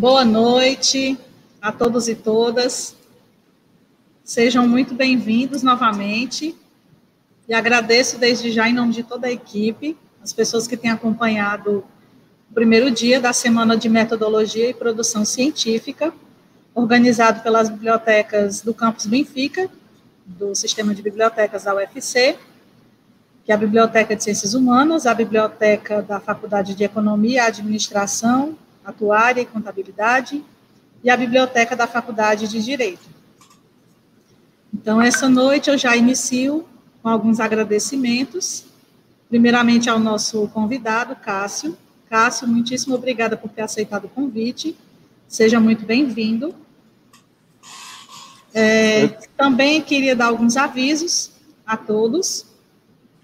Boa noite a todos e todas. Sejam muito bem-vindos novamente. E agradeço desde já, em nome de toda a equipe, as pessoas que têm acompanhado o primeiro dia da Semana de Metodologia e Produção Científica, organizado pelas bibliotecas do Campus Benfica, do Sistema de Bibliotecas da UFC, que é a Biblioteca de Ciências Humanas, a Biblioteca da Faculdade de Economia e Administração, Atuária e Contabilidade e a Biblioteca da Faculdade de Direito. Então, essa noite eu já inicio com alguns agradecimentos, primeiramente ao nosso convidado, Cássio. Cássio, muitíssimo obrigada por ter aceitado o convite. Seja muito bem-vindo. É, também queria dar alguns avisos a todos.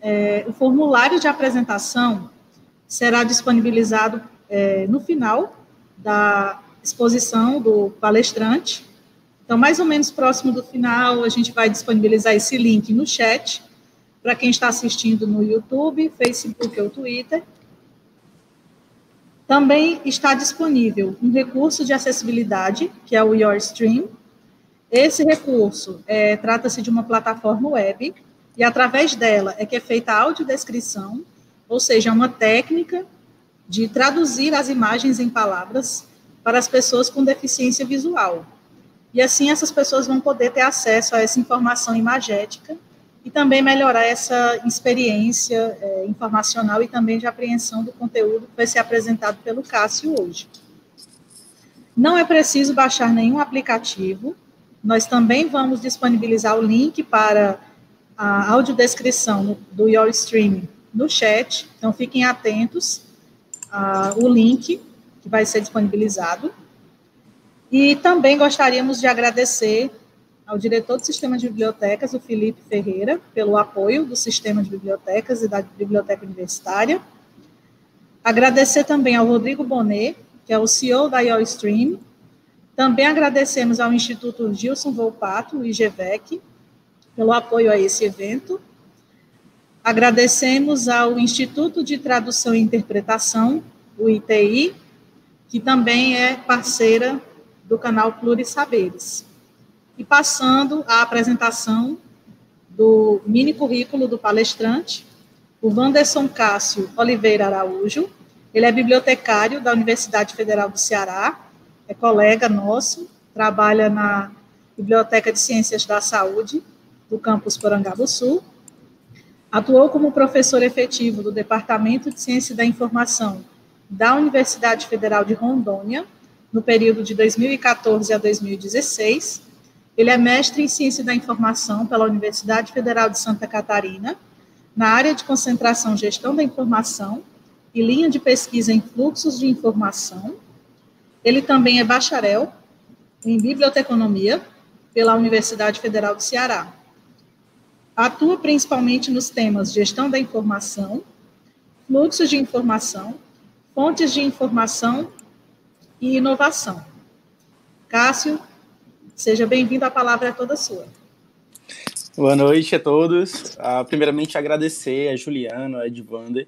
É, o formulário de apresentação será disponibilizado é, no final da exposição do palestrante. Então, mais ou menos próximo do final, a gente vai disponibilizar esse link no chat para quem está assistindo no YouTube, Facebook ou Twitter. Também está disponível um recurso de acessibilidade, que é o YourStream. Esse recurso é, trata-se de uma plataforma web, e através dela é que é feita a audiodescrição, ou seja, é uma técnica de traduzir as imagens em palavras para as pessoas com deficiência visual. E assim essas pessoas vão poder ter acesso a essa informação imagética e também melhorar essa experiência é, informacional e também de apreensão do conteúdo que vai ser apresentado pelo Cássio hoje. Não é preciso baixar nenhum aplicativo, nós também vamos disponibilizar o link para a audiodescrição do Your Stream no chat, então fiquem atentos uh, o link que vai ser disponibilizado. E também gostaríamos de agradecer ao diretor do Sistema de Bibliotecas, o Felipe Ferreira, pelo apoio do Sistema de Bibliotecas e da Biblioteca Universitária. Agradecer também ao Rodrigo Bonet, que é o CEO da IOStream. Também agradecemos ao Instituto Gilson Volpato, o IGVEC, pelo apoio a esse evento. Agradecemos ao Instituto de Tradução e Interpretação, o ITI, que também é parceira do canal Plurisaberes. E passando à apresentação do mini currículo do palestrante, o Vanderson Cássio Oliveira Araújo. Ele é bibliotecário da Universidade Federal do Ceará, é colega nosso, trabalha na Biblioteca de Ciências da Saúde do campus Porangaba Sul Atuou como professor efetivo do Departamento de Ciência da Informação da Universidade Federal de Rondônia, no período de 2014 a 2016. Ele é mestre em Ciência da Informação pela Universidade Federal de Santa Catarina, na área de concentração Gestão da Informação e linha de pesquisa em Fluxos de Informação. Ele também é bacharel em Biblioteconomia pela Universidade Federal do Ceará. Atua principalmente nos temas gestão da informação, fluxos de informação, fontes de informação e inovação. Cássio, seja bem-vindo, a palavra é toda sua. Boa noite a todos. Ah, primeiramente, agradecer a Juliano, a Edvander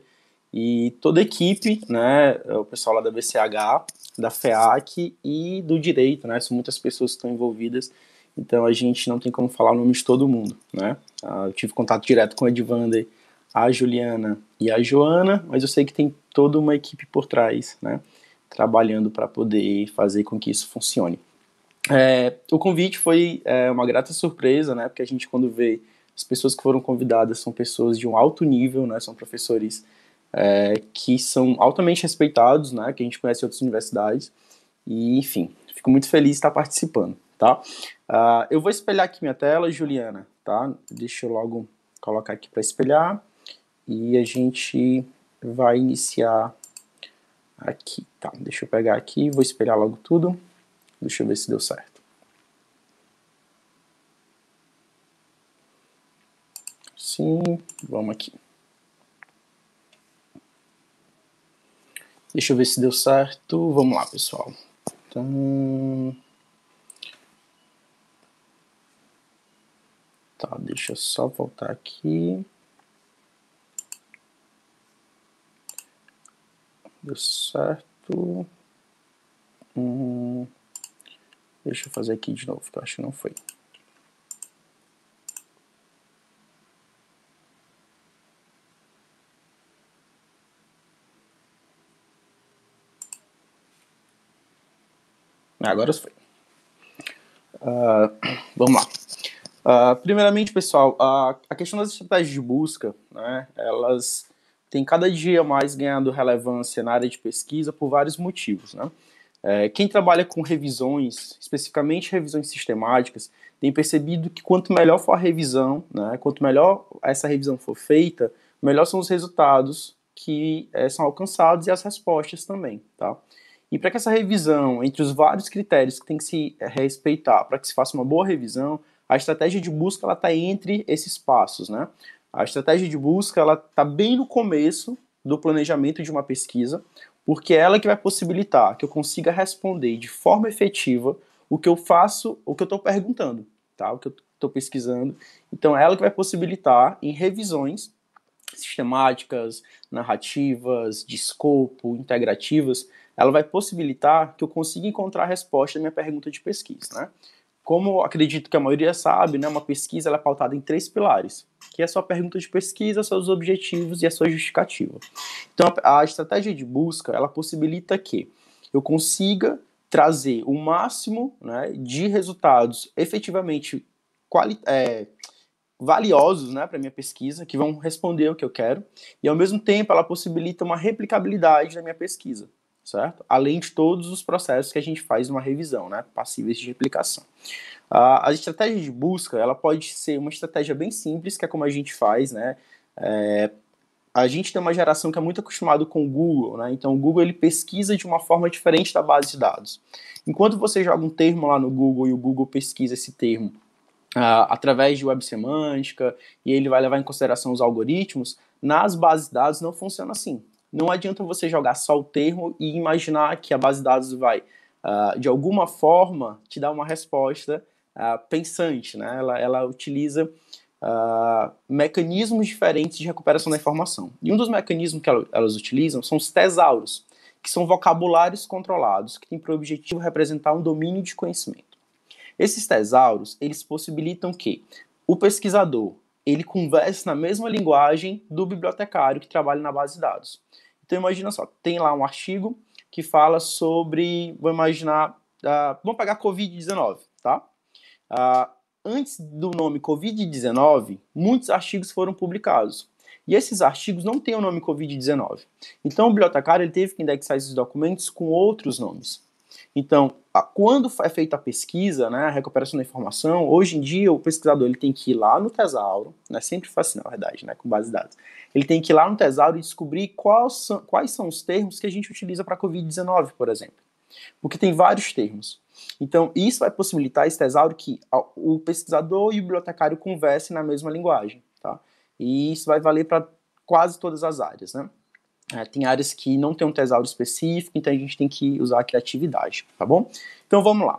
e toda a equipe, né, o pessoal lá da BCH, da FEAC e do Direito, né, são muitas pessoas que estão envolvidas, então a gente não tem como falar o nome de todo mundo, né. Ah, eu tive contato direto com o Edvander, a Juliana e a Joana, mas eu sei que tem toda uma equipe por trás, né? Trabalhando para poder fazer com que isso funcione. É, o convite foi é, uma grata surpresa, né? Porque a gente, quando vê as pessoas que foram convidadas, são pessoas de um alto nível, né? São professores é, que são altamente respeitados, né? Que a gente conhece em outras universidades. E, enfim, fico muito feliz de estar participando, tá? Uh, eu vou espelhar aqui minha tela, Juliana tá? Deixa eu logo colocar aqui para espelhar e a gente vai iniciar aqui, tá? Deixa eu pegar aqui, vou espelhar logo tudo. Deixa eu ver se deu certo. Sim, vamos aqui. Deixa eu ver se deu certo. Vamos lá, pessoal. Então... Tá, deixa eu só voltar aqui. Deu certo. Hum, deixa eu fazer aqui de novo, que eu acho que não foi. Agora foi. Uh, vamos lá. Uh, primeiramente, pessoal, a, a questão das estratégias de busca, né, elas têm cada dia mais ganhado relevância na área de pesquisa por vários motivos. Né? É, quem trabalha com revisões, especificamente revisões sistemáticas, tem percebido que quanto melhor for a revisão, né, quanto melhor essa revisão for feita, melhor são os resultados que é, são alcançados e as respostas também. Tá? E para que essa revisão, entre os vários critérios que tem que se é, respeitar, para que se faça uma boa revisão, a estratégia de busca ela está entre esses passos, né? A estratégia de busca ela está bem no começo do planejamento de uma pesquisa, porque é ela que vai possibilitar que eu consiga responder de forma efetiva o que eu faço, o que eu estou perguntando, tá? O que eu estou pesquisando. Então, é ela que vai possibilitar em revisões sistemáticas, narrativas, de escopo, integrativas, ela vai possibilitar que eu consiga encontrar a resposta à minha pergunta de pesquisa, né? Como acredito que a maioria sabe, né, uma pesquisa é pautada em três pilares, que é a sua pergunta de pesquisa, seus objetivos e a sua justificativa. Então, a estratégia de busca, ela possibilita que eu consiga trazer o máximo né, de resultados efetivamente é, valiosos né, para minha pesquisa, que vão responder o que eu quero, e ao mesmo tempo ela possibilita uma replicabilidade da minha pesquisa certo? Além de todos os processos que a gente faz numa revisão, né? Passíveis de replicação. A, a estratégia de busca, ela pode ser uma estratégia bem simples, que é como a gente faz, né? É, a gente tem uma geração que é muito acostumado com o Google, né? Então o Google ele pesquisa de uma forma diferente da base de dados. Enquanto você joga um termo lá no Google e o Google pesquisa esse termo uh, através de web semântica e ele vai levar em consideração os algoritmos, nas bases de dados não funciona assim. Não adianta você jogar só o termo e imaginar que a base de dados vai, uh, de alguma forma, te dar uma resposta uh, pensante. Né? Ela, ela utiliza uh, mecanismos diferentes de recuperação da informação. E um dos mecanismos que elas utilizam são os tesauros, que são vocabulários controlados, que têm por objetivo representar um domínio de conhecimento. Esses tesauros, eles possibilitam que o pesquisador, ele conversa na mesma linguagem do bibliotecário que trabalha na base de dados. Então imagina só, tem lá um artigo que fala sobre, vou imaginar, uh, vamos pegar COVID-19, tá? Uh, antes do nome COVID-19, muitos artigos foram publicados. E esses artigos não têm o nome COVID-19. Então o bibliotecário ele teve que indexar esses documentos com outros nomes. Então, a, quando é feita a pesquisa, né, a recuperação da informação, hoje em dia o pesquisador ele tem que ir lá no tesauro, né, sempre faz assim, na verdade, né, com base de dados. Ele tem que ir lá no tesauro e descobrir quais são, quais são os termos que a gente utiliza para COVID-19, por exemplo. Porque tem vários termos. Então, isso vai possibilitar esse tesauro que o pesquisador e o bibliotecário conversem na mesma linguagem, tá? E isso vai valer para quase todas as áreas, né? É, tem áreas que não tem um tesauro específico, então a gente tem que usar a criatividade, tá bom? Então vamos lá.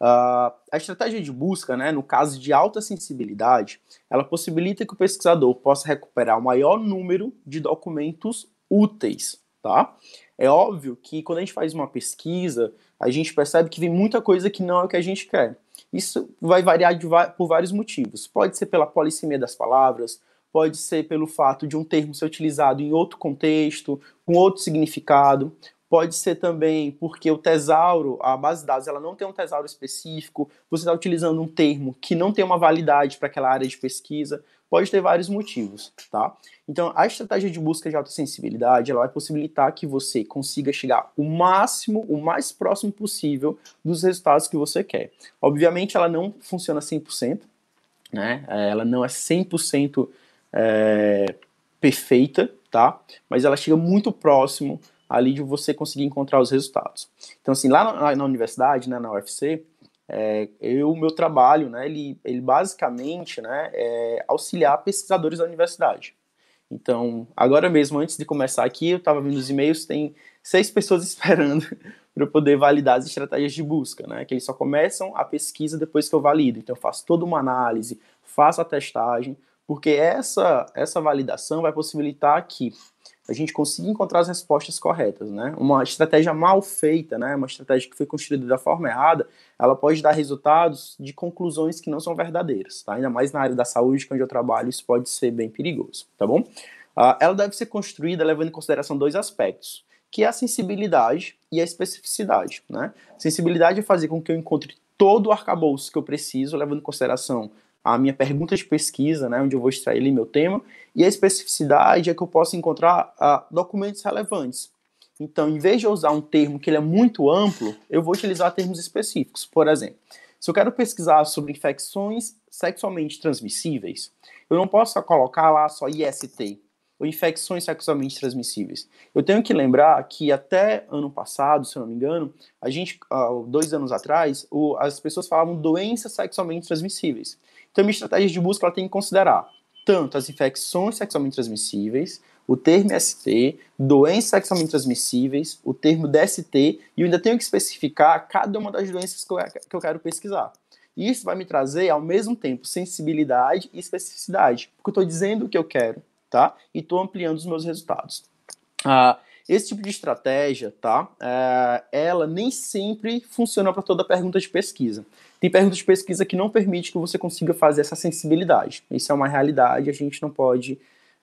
Uh, a estratégia de busca, né, no caso de alta sensibilidade, ela possibilita que o pesquisador possa recuperar o maior número de documentos úteis, tá? É óbvio que quando a gente faz uma pesquisa, a gente percebe que vem muita coisa que não é o que a gente quer. Isso vai variar de, por vários motivos. Pode ser pela polissemia das palavras, pode ser pelo fato de um termo ser utilizado em outro contexto, com outro significado, pode ser também porque o tesauro, a base de dados, ela não tem um tesauro específico, você está utilizando um termo que não tem uma validade para aquela área de pesquisa, pode ter vários motivos, tá? Então, a estratégia de busca de alta sensibilidade, ela vai possibilitar que você consiga chegar o máximo, o mais próximo possível dos resultados que você quer. Obviamente, ela não funciona 100%, né? É, ela não é 100% é, perfeita, tá? Mas ela chega muito próximo ali de você conseguir encontrar os resultados. Então, assim, lá na, na universidade, né, na UFC, é, o meu trabalho, né, ele, ele basicamente né, é auxiliar pesquisadores da universidade. Então, agora mesmo, antes de começar aqui, eu estava vendo os e-mails, tem seis pessoas esperando para eu poder validar as estratégias de busca, né? Que eles só começam a pesquisa depois que eu valido. Então, eu faço toda uma análise, faço a testagem porque essa, essa validação vai possibilitar que a gente consiga encontrar as respostas corretas, né? Uma estratégia mal feita, né? Uma estratégia que foi construída da forma errada, ela pode dar resultados de conclusões que não são verdadeiras, tá? Ainda mais na área da saúde, é onde eu trabalho, isso pode ser bem perigoso, tá bom? Uh, ela deve ser construída levando em consideração dois aspectos, que é a sensibilidade e a especificidade, né? Sensibilidade é fazer com que eu encontre todo o arcabouço que eu preciso, levando em consideração a minha pergunta de pesquisa, né, onde eu vou extrair ali meu tema, e a especificidade é que eu posso encontrar ah, documentos relevantes. Então, em vez de eu usar um termo que ele é muito amplo, eu vou utilizar termos específicos. Por exemplo, se eu quero pesquisar sobre infecções sexualmente transmissíveis, eu não posso colocar lá só IST, ou infecções sexualmente transmissíveis. Eu tenho que lembrar que até ano passado, se eu não me engano, a gente, ah, dois anos atrás, as pessoas falavam doenças sexualmente transmissíveis. Então, minha estratégia de busca ela tem que considerar tanto as infecções sexualmente transmissíveis, o termo ST, doenças sexualmente transmissíveis, o termo DST, e eu ainda tenho que especificar cada uma das doenças que eu quero pesquisar. Isso vai me trazer, ao mesmo tempo, sensibilidade e especificidade, porque eu estou dizendo o que eu quero, tá? E estou ampliando os meus resultados. Ah, esse tipo de estratégia, tá? Ah, ela nem sempre funciona para toda pergunta de pesquisa. Tem perguntas de pesquisa que não permite que você consiga fazer essa sensibilidade. Isso é uma realidade, a gente não pode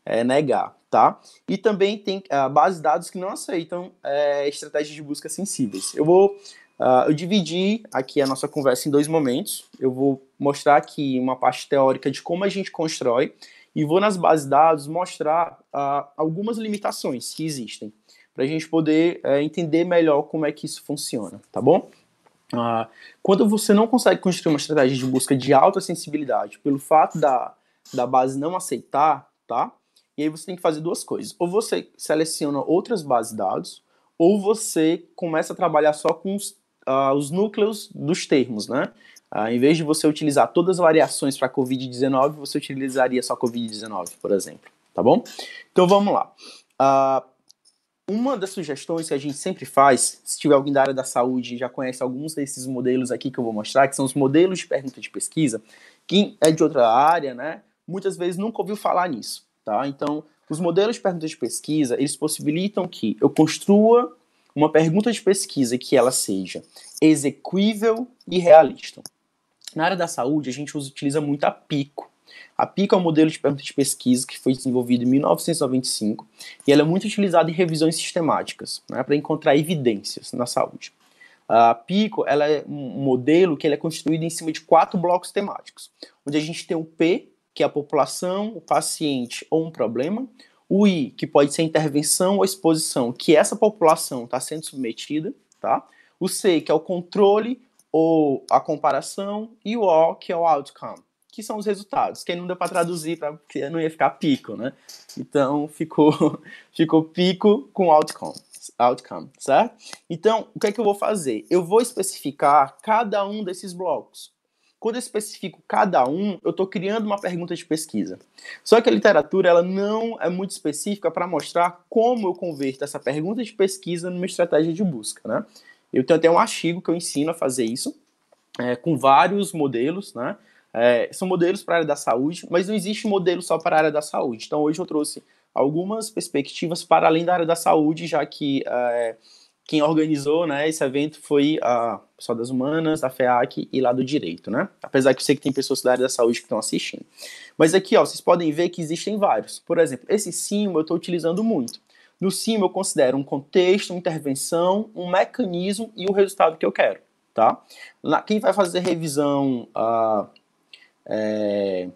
é, negar, tá? E também tem uh, ah, bases de dados que não aceitam é, estratégias de busca sensíveis. Eu vou Uh, eu dividi aqui a nossa conversa em dois momentos. Eu vou mostrar aqui uma parte teórica de como a gente constrói e vou nas bases de dados mostrar uh, algumas limitações que existem para a gente poder uh, entender melhor como é que isso funciona, tá bom? Ah, quando você não consegue construir uma estratégia de busca de alta sensibilidade pelo fato da, da base não aceitar, tá? E aí você tem que fazer duas coisas. Ou você seleciona outras bases de dados, ou você começa a trabalhar só com os, ah, os núcleos dos termos, né? Ah, em vez de você utilizar todas as variações para Covid-19, você utilizaria só Covid-19, por exemplo. Tá bom? Então vamos lá. Uh, uma das sugestões que a gente sempre faz, se tiver alguém da área da saúde já conhece alguns desses modelos aqui que eu vou mostrar, que são os modelos de pergunta de pesquisa, quem é de outra área, né, muitas vezes nunca ouviu falar nisso, tá? Então, os modelos de pergunta de pesquisa, eles possibilitam que eu construa uma pergunta de pesquisa que ela seja exequível e realista. Na área da saúde, a gente utiliza muito a PICO, a Pico é um modelo de pergunta de pesquisa que foi desenvolvido em 1995 e ela é muito utilizada em revisões sistemáticas né, para encontrar evidências na saúde. A PICO ela é um modelo que ele é constituído em cima de quatro blocos temáticos, onde a gente tem o P, que é a população, o paciente ou um problema, o I, que pode ser intervenção ou exposição que essa população está sendo submetida, tá? o C, que é o controle ou a comparação, e o O, que é o outcome, que são os resultados. Quem não deu para traduzir, pra, porque não ia ficar pico, né? Então ficou, ficou pico com outcome, outcome, certo? Então, o que é que eu vou fazer? Eu vou especificar cada um desses blocos. Quando eu especifico cada um, eu estou criando uma pergunta de pesquisa. Só que a literatura ela não é muito específica para mostrar como eu converto essa pergunta de pesquisa numa estratégia de busca, né? Eu tenho até um artigo que eu ensino a fazer isso, é, com vários modelos, né? É, são modelos para a área da saúde, mas não existe modelo só para a área da saúde. Então, hoje eu trouxe algumas perspectivas para além da área da saúde, já que é, quem organizou né, esse evento foi a pessoal das humanas, da FEAC e lá do direito, né? Apesar que eu sei que tem pessoas da área da saúde que estão assistindo. Mas aqui, ó, vocês podem ver que existem vários. Por exemplo, esse cimo eu estou utilizando muito. No cimo eu considero um contexto, uma intervenção, um mecanismo e o resultado que eu quero, tá? Na, quem vai fazer revisão... Uh, é,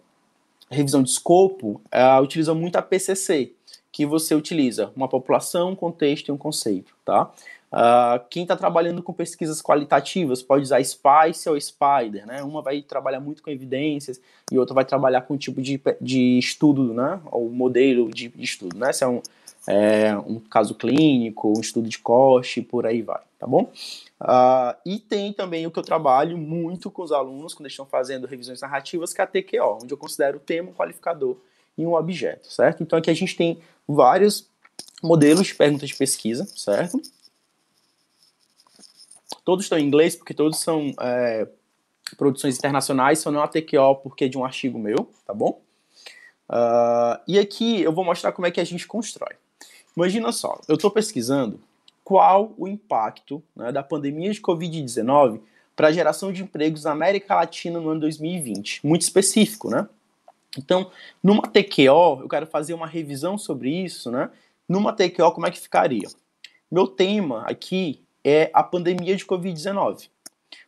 revisão de escopo, ela utiliza muito a PCC, que você utiliza uma população, um contexto e um conceito, tá? Uh, quem está trabalhando com pesquisas qualitativas pode usar SPICE ou SPIDER, né? Uma vai trabalhar muito com evidências e outra vai trabalhar com tipo de, de estudo, né? Ou modelo de, de estudo, né? Se é um, é um caso clínico, um estudo de corte, por aí vai, tá bom? Uh, e tem também o que eu trabalho muito com os alunos quando eles estão fazendo revisões narrativas, que é a TQO, onde eu considero o tema um qualificador e um objeto, certo? Então aqui a gente tem vários modelos de perguntas de pesquisa, certo? Todos estão em inglês, porque todos são é, produções internacionais, só não é a TQO porque é de um artigo meu, tá bom? Uh, e aqui eu vou mostrar como é que a gente constrói. Imagina só, eu estou pesquisando qual o impacto né, da pandemia de Covid-19 para a geração de empregos na América Latina no ano 2020. Muito específico, né? Então, numa TQO, eu quero fazer uma revisão sobre isso, né? Numa TQO, como é que ficaria? Meu tema aqui é a pandemia de Covid-19.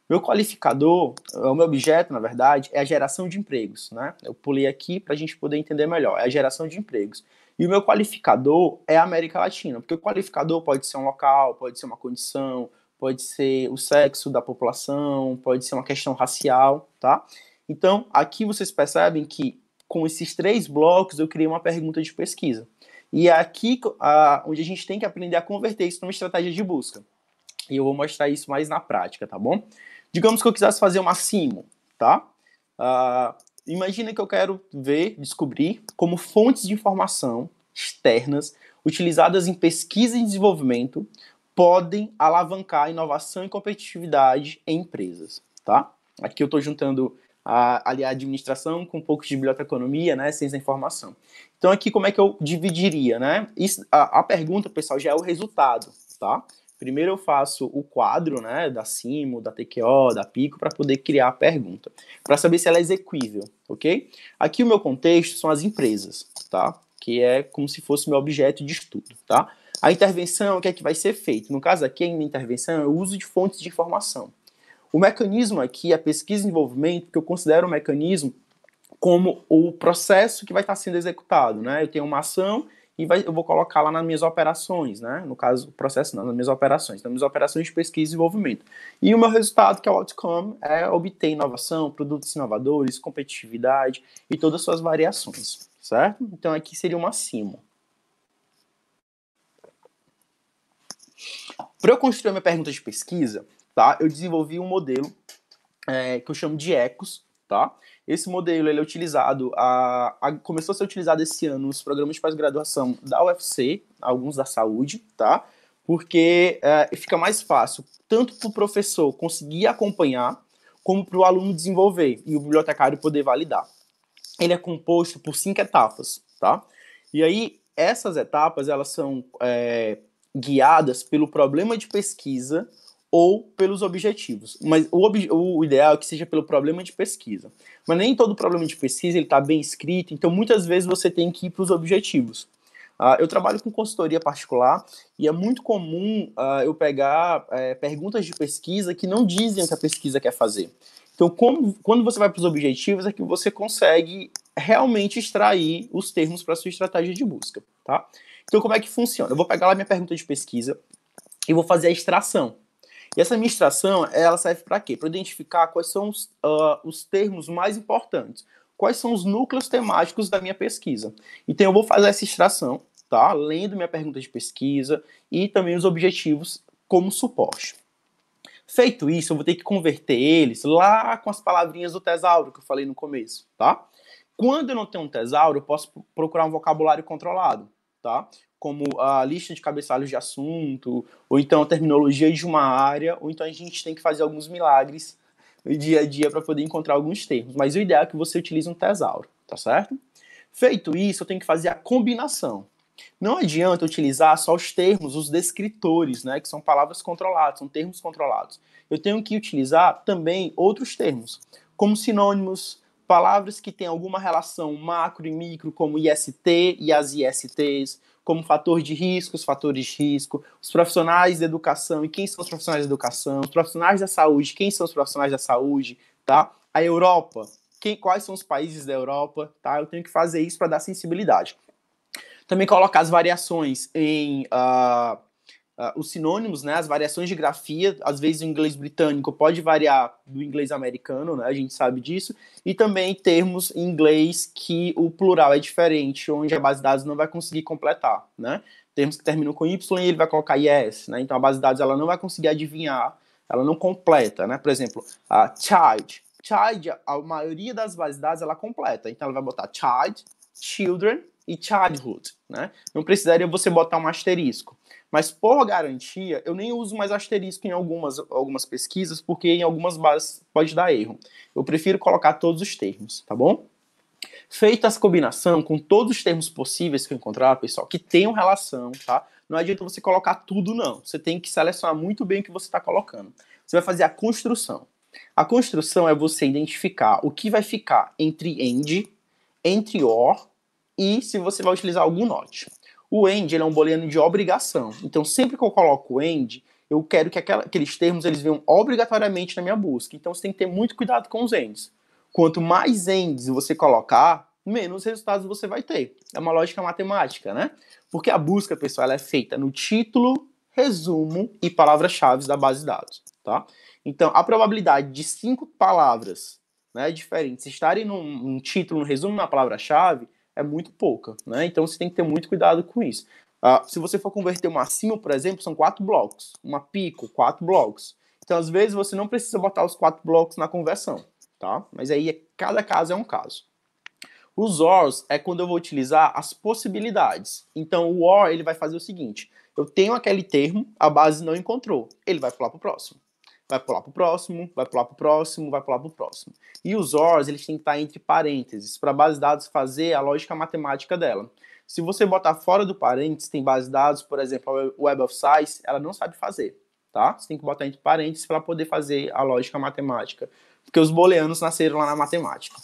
Meu qualificador, é o meu objeto, na verdade, é a geração de empregos, né? Eu pulei aqui para a gente poder entender melhor. É a geração de empregos. E o meu qualificador é a América Latina, porque o qualificador pode ser um local, pode ser uma condição, pode ser o sexo da população, pode ser uma questão racial, tá? Então, aqui vocês percebem que com esses três blocos eu criei uma pergunta de pesquisa. E é aqui a, onde a gente tem que aprender a converter isso numa estratégia de busca. E eu vou mostrar isso mais na prática, tá bom? Digamos que eu quisesse fazer uma SIMO, tá? Uh, Imagina que eu quero ver, descobrir como fontes de informação externas utilizadas em pesquisa e desenvolvimento podem alavancar inovação e competitividade em empresas, tá? Aqui eu estou juntando a, ali a administração com um pouco de biblioteconomia, né, ciência da informação. Então aqui como é que eu dividiria, né? Isso, a, a pergunta, pessoal, já é o resultado, tá? Primeiro eu faço o quadro, né, da Simo, da TQO, da Pico, para poder criar a pergunta, para saber se ela é exequível, ok? Aqui o meu contexto são as empresas, tá? Que é como se fosse meu objeto de estudo, tá? A intervenção, o que é que vai ser feito? No caso aqui, a minha intervenção é o uso de fontes de informação. O mecanismo aqui é pesquisa e desenvolvimento, que eu considero o mecanismo como o processo que vai estar sendo executado, né? Eu tenho uma ação e vai, eu vou colocar lá nas minhas operações, né? No caso, processo não, nas minhas operações, nas minhas operações de pesquisa e desenvolvimento. E o meu resultado, que é o outcome, é obter inovação, produtos inovadores, competitividade e todas as suas variações, certo? Então aqui seria uma cima. Para eu construir a minha pergunta de pesquisa, tá? Eu desenvolvi um modelo é, que eu chamo de ECOS, tá? Esse modelo ele é utilizado, a, a, começou a ser utilizado esse ano nos programas de pós-graduação da UFC, alguns da saúde, tá? Porque é, fica mais fácil tanto para o professor conseguir acompanhar, como para o aluno desenvolver e o bibliotecário poder validar. Ele é composto por cinco etapas, tá? E aí, essas etapas, elas são é, guiadas pelo problema de pesquisa ou pelos objetivos. Mas o, ob o, ideal é que seja pelo problema de pesquisa. Mas nem todo problema de pesquisa ele está bem escrito, então muitas vezes você tem que ir para os objetivos. Uh, eu trabalho com consultoria particular e é muito comum uh, eu pegar eh, perguntas de pesquisa que não dizem o que a pesquisa quer fazer. Então, como, quando você vai para os objetivos, é que você consegue realmente extrair os termos para sua estratégia de busca, tá? Então, como é que funciona? Eu vou pegar lá minha pergunta de pesquisa e vou fazer a extração. E essa ministração, ela serve para quê? Para identificar quais são os, uh, os termos mais importantes, quais são os núcleos temáticos da minha pesquisa. Então, eu vou fazer essa extração, tá? Lendo minha pergunta de pesquisa e também os objetivos como suporte. Feito isso, eu vou ter que converter eles lá com as palavrinhas do tesauro que eu falei no começo, tá? Quando eu não tenho um tesauro, eu posso procurar um vocabulário controlado tá? Como a lista de cabeçalhos de assunto, ou então a terminologia de uma área, ou então a gente tem que fazer alguns milagres no dia a dia para poder encontrar alguns termos. Mas o ideal é que você utilize um tesauro, tá certo? Feito isso, eu tenho que fazer a combinação. Não adianta utilizar só os termos, os descritores, né, que são palavras controladas, são termos controlados. Eu tenho que utilizar também outros termos, como sinônimos, palavras que têm alguma relação macro e micro, como IST e as ISTs, como fator de risco, os fatores de risco, os profissionais da educação e quem são os profissionais da educação, os profissionais da saúde, quem são os profissionais da saúde, tá? A Europa, quem, quais são os países da Europa, tá? Eu tenho que fazer isso para dar sensibilidade. Também colocar as variações em uh, uh, os sinônimos, né, as variações de grafia, às vezes o inglês britânico pode variar do inglês americano, né, a gente sabe disso, e também termos em inglês que o plural é diferente, onde a base de dados não vai conseguir completar, né, termos que terminam com Y e ele vai colocar is, né, então a base de dados ela não vai conseguir adivinhar, ela não completa, né, por exemplo, a child, child, a maioria das bases de dados ela completa, então ela vai botar child, children, e childhood, né? Não precisaria você botar um asterisco. Mas por garantia, eu nem uso mais asterisco em algumas, algumas pesquisas, porque em algumas bases pode dar erro. Eu prefiro colocar todos os termos, tá bom? Feita essa combinação com todos os termos possíveis que eu encontrar, pessoal, que tenham relação, tá? Não adianta você colocar tudo, não. Você tem que selecionar muito bem o que você está colocando. Você vai fazer a construção. A construção é você identificar o que vai ficar entre end, entre or e se você vai utilizar algum NOT, o end é um booleano de obrigação. Então, sempre que eu coloco o end, eu quero que aquela, aqueles termos eles venham obrigatoriamente na minha busca. Então, você tem que ter muito cuidado com os ends. Quanto mais ends você colocar, menos resultados você vai ter. É uma lógica matemática, né? Porque a busca, pessoal, ela é feita no título, resumo e palavras-chave da base de dados, tá? Então, a probabilidade de cinco palavras né, diferentes estarem num, num título, num resumo, na palavra-chave é muito pouca, né? Então você tem que ter muito cuidado com isso. Uh, se você for converter uma acima, por exemplo, são quatro blocos. Uma pico, quatro blocos. Então, às vezes, você não precisa botar os quatro blocos na conversão, tá? Mas aí, é, cada caso é um caso. Os ORs é quando eu vou utilizar as possibilidades. Então, o OR, ele vai fazer o seguinte. Eu tenho aquele termo, a base não encontrou. Ele vai pular para o próximo vai pular para o próximo, vai pular para o próximo, vai pular para o próximo. E os ORs, eles têm que estar entre parênteses, para a base de dados fazer a lógica matemática dela. Se você botar fora do parênteses, tem base de dados, por exemplo, a Web of Science, ela não sabe fazer, tá? Você tem que botar entre parênteses para poder fazer a lógica matemática, porque os booleanos nasceram lá na matemática.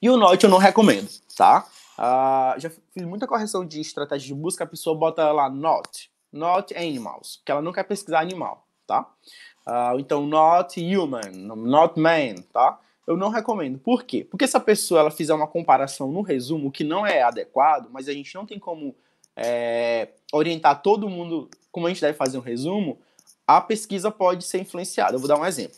E o NOT eu não recomendo, tá? Uh, já fiz muita correção de estratégia de busca, a pessoa bota lá not, not é animals, porque ela não quer pesquisar animal, tá? Uh, então, not human, not man, tá? Eu não recomendo. Por quê? Porque se a pessoa ela fizer uma comparação no resumo que não é adequado, mas a gente não tem como é, orientar todo mundo como a gente deve fazer um resumo, a pesquisa pode ser influenciada. Eu vou dar um exemplo.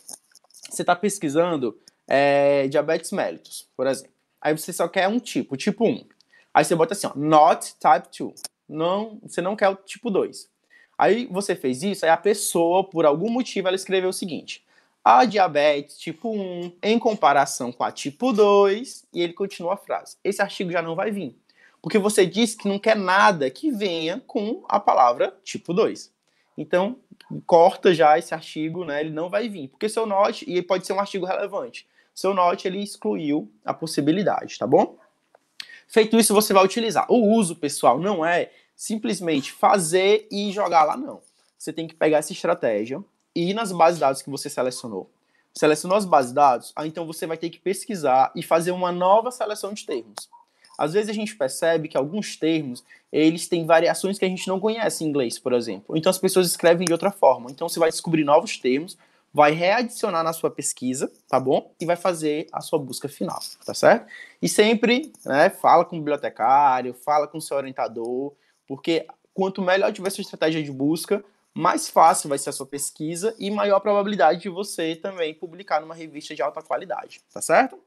Você está pesquisando é, diabetes mellitus, por exemplo. Aí você só quer um tipo, tipo 1. Aí você bota assim, ó, not type 2. Não, você não quer o tipo 2. Aí você fez isso, aí a pessoa, por algum motivo, ela escreveu o seguinte: a diabetes tipo 1 em comparação com a tipo 2, e ele continua a frase. Esse artigo já não vai vir, porque você disse que não quer nada que venha com a palavra tipo 2. Então, corta já esse artigo, né? Ele não vai vir, porque seu note, e pode ser um artigo relevante. Seu note ele excluiu a possibilidade, tá bom? Feito isso, você vai utilizar. O uso, pessoal, não é simplesmente fazer e jogar lá, não. Você tem que pegar essa estratégia e ir nas bases de dados que você selecionou. Selecionou as bases de dados, aí ah, então você vai ter que pesquisar e fazer uma nova seleção de termos. Às vezes a gente percebe que alguns termos, eles têm variações que a gente não conhece em inglês, por exemplo. Então as pessoas escrevem de outra forma. Então você vai descobrir novos termos, vai readicionar na sua pesquisa, tá bom? E vai fazer a sua busca final, tá certo? E sempre, né, fala com o bibliotecário, fala com o seu orientador, porque quanto melhor tiver sua estratégia de busca, mais fácil vai ser a sua pesquisa e maior a probabilidade de você também publicar numa revista de alta qualidade, tá certo?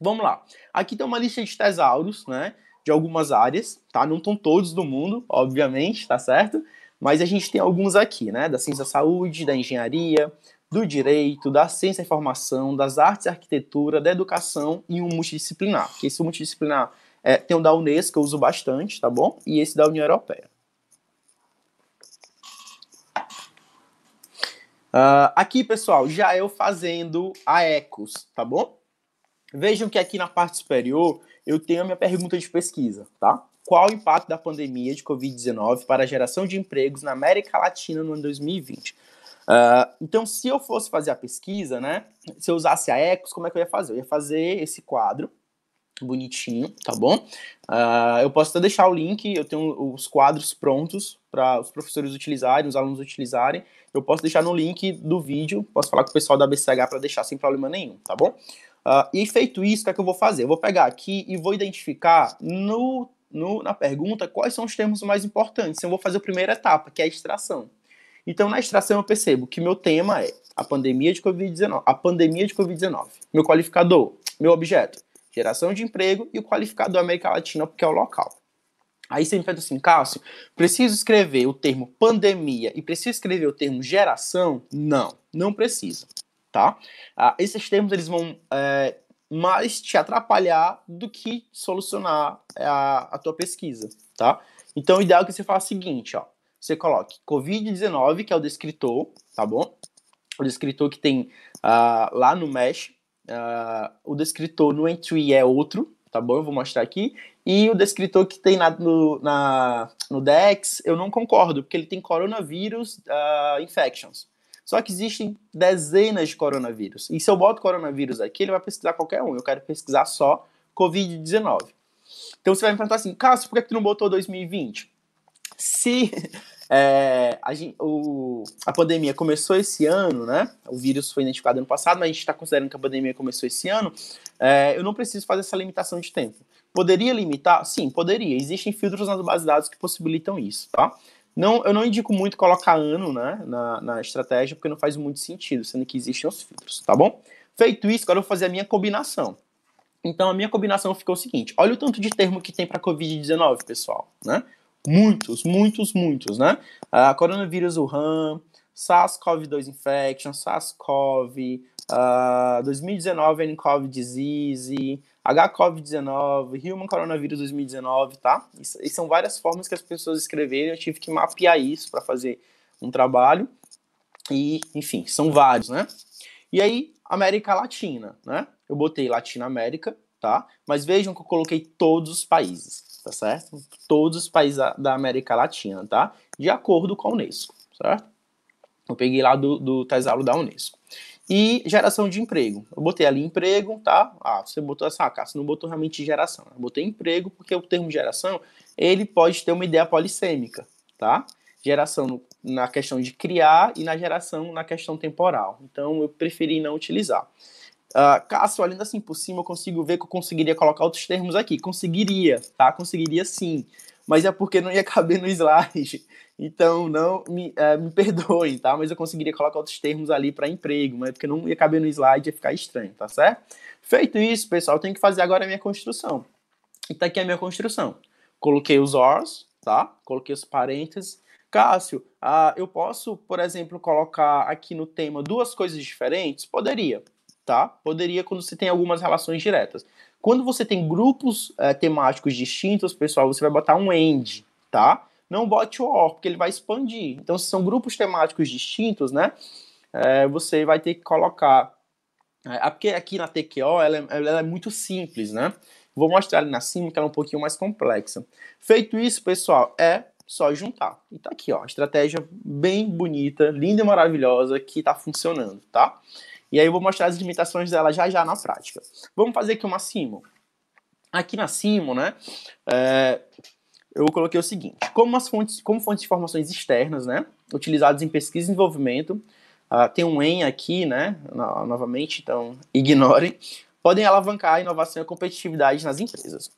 Vamos lá. Aqui tem uma lista de tesauros, né? De algumas áreas, tá? Não estão todos do mundo, obviamente, tá certo? Mas a gente tem alguns aqui, né? Da ciência da saúde, da engenharia, do direito, da ciência e formação, das artes e arquitetura, da educação e um multidisciplinar. Porque esse multidisciplinar é, tem o da Unesco, eu uso bastante, tá bom? E esse da União Europeia. Uh, aqui, pessoal, já eu fazendo a ecos, tá bom? Vejam que aqui na parte superior eu tenho a minha pergunta de pesquisa, tá? Qual o impacto da pandemia de Covid-19 para a geração de empregos na América Latina no ano 2020? Uh, ah, então, se eu fosse fazer a pesquisa, né? Se eu usasse a Ecos, como é que eu ia fazer? Eu ia fazer esse quadro, bonitinho, tá bom? Uh, eu posso até deixar o link, eu tenho os quadros prontos para os professores utilizarem, os alunos utilizarem. Eu posso deixar no link do vídeo, posso falar com o pessoal da BCH para deixar sem problema nenhum, tá bom? Uh, e feito isso, o que é que eu vou fazer? Eu vou pegar aqui e vou identificar no, no, na pergunta quais são os termos mais importantes. Eu vou fazer a primeira etapa, que é a extração. Então, na extração, eu percebo que meu tema é a pandemia de Covid-19, a pandemia de Covid-19, meu qualificador, meu objeto, geração de emprego e o qualificador América Latina, porque é o local. Aí você me pergunta assim, Cássio, preciso escrever o termo pandemia e preciso escrever o termo geração? Não, não precisa, tá? Ah, esses termos eles vão é, mais te atrapalhar do que solucionar eh, a, a tua pesquisa, tá? Então, o ideal é que você faça o seguinte, ó. Você coloque COVID-19, que é o descritor, tá bom? O descritor que tem ah, lá no Mesh, Uh, o descritor no entry é outro, tá bom? Eu vou mostrar aqui. E o descritor que tem na, no, na, no DEX, eu não concordo, porque ele tem coronavírus uh, infections. Só que existem dezenas de coronavírus. E se eu boto coronavírus aqui, ele vai pesquisar qualquer um. Eu quero pesquisar só Covid-19. Então você vai me perguntar assim, Cássio, por que, é que tu não botou 2020? Se é, a, o, a pandemia começou esse ano, né? O vírus foi identificado ano passado, mas a gente está considerando que a pandemia começou esse ano. É, eu não preciso fazer essa limitação de tempo. Poderia limitar? Sim, poderia. Existem filtros nas bases de dados que possibilitam isso, tá? Não, eu não indico muito colocar ano né, na, na estratégia, porque não faz muito sentido, sendo que existem os filtros, tá bom? Feito isso, agora eu vou fazer a minha combinação. Então, a minha combinação ficou o seguinte: olha o tanto de termo que tem para Covid-19, pessoal, né? Muitos, muitos, muitos, né? Uh, coronavírus Wuhan, SARS-CoV-2 infection, SARS-CoV, uh, 2019 nCoV disease, HCoV-19, Human coronavírus 2019, tá? e são várias formas que as pessoas escreveram, eu tive que mapear isso para fazer um trabalho. E, enfim, são vários, né? E aí, América Latina, né? Eu botei Latina América, tá? Mas vejam que eu coloquei todos os países tá certo? Todos os países da América Latina, tá? De acordo com a Unesco, certo? Eu peguei lá do, do da Unesco. E geração de emprego. Eu botei ali emprego, tá? Ah, você botou essa assim, ah, você não botou realmente geração. Eu botei emprego porque o termo geração, ele pode ter uma ideia polissêmica, tá? Geração no, na questão de criar e na geração na questão temporal. Então, eu preferi não utilizar. Uh, Cássio, olhando assim por cima, eu consigo ver que eu conseguiria colocar outros termos aqui. Conseguiria, tá? Conseguiria sim. Mas é porque não ia caber no slide. Então, não me, uh, me perdoem, tá? Mas eu conseguiria colocar outros termos ali para emprego, mas é porque não ia caber no slide, ia ficar estranho, tá certo? Feito isso, pessoal, eu tenho que fazer agora a minha construção. Então, aqui é a minha construção. Coloquei os ors, tá? Coloquei os parênteses. Cássio, ah, eu posso, por exemplo, colocar aqui no tema duas coisas diferentes? Poderia, tá? Poderia quando você tem algumas relações diretas. Quando você tem grupos é, temáticos distintos, pessoal, você vai botar um end, tá? Não bote o or, porque ele vai expandir. Então, se são grupos temáticos distintos, né? É, você vai ter que colocar. É, é porque aqui na TQO ela é, ela é muito simples, né? Vou mostrar ali na cima que ela é um pouquinho mais complexa. Feito isso, pessoal, é só juntar. E tá aqui, ó, estratégia bem bonita, linda e maravilhosa que tá funcionando, tá? E aí eu vou mostrar as limitações dela já já na prática. Vamos fazer aqui uma simo. Aqui na simo, né, é, eu coloquei o seguinte, como, as fontes, como fontes de informações externas, né, utilizadas em pesquisa e desenvolvimento, uh, tem um EN aqui, né, no, novamente, então ignorem, podem alavancar a inovação e a competitividade nas empresas.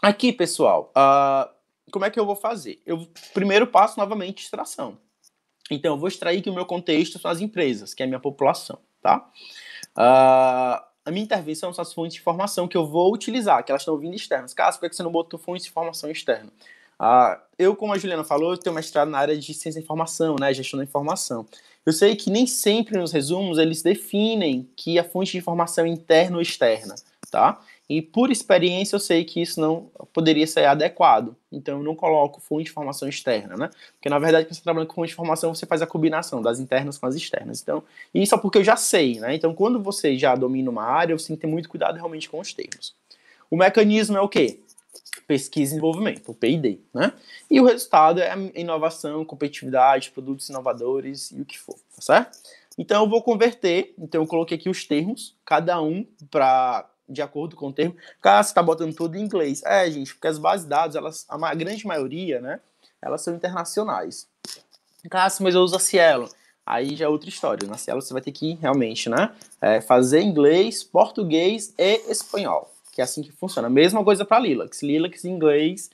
Aqui, pessoal, uh, como é que eu vou fazer? Eu primeiro passo novamente extração. Então, eu vou extrair que o meu contexto são as empresas, que é a minha população, tá? Uh, a minha intervenção são as fontes de informação que eu vou utilizar, que elas estão vindo externas. Caso por que você não botou fontes de informação externa? Uh, eu, como a Juliana falou, eu tenho mestrado na área de ciência da informação, né, gestão da informação. Eu sei que nem sempre nos resumos eles definem que a fonte de informação é interna ou externa, tá? E por experiência eu sei que isso não poderia ser adequado. Então eu não coloco fonte de informação externa, né? Porque na verdade, quando você tá trabalha com fonte de informação, você faz a combinação das internas com as externas. Então, isso é porque eu já sei, né? Então, quando você já domina uma área, você tem que ter muito cuidado realmente com os termos. O mecanismo é o quê? Pesquisa e desenvolvimento, o PD, né? E o resultado é inovação, competitividade, produtos inovadores e o que for, tá certo? Então eu vou converter, então eu coloquei aqui os termos, cada um para de acordo com o termo. Cara, você tá botando tudo em inglês. É, gente, porque as bases de dados, elas, a grande maioria, né, elas são internacionais. Cássio, mas eu uso a Cielo. Aí já é outra história. Na Cielo você vai ter que realmente, né, é, fazer inglês, português e espanhol, que é assim que funciona. Mesma coisa para Lilacs. Lilacs em inglês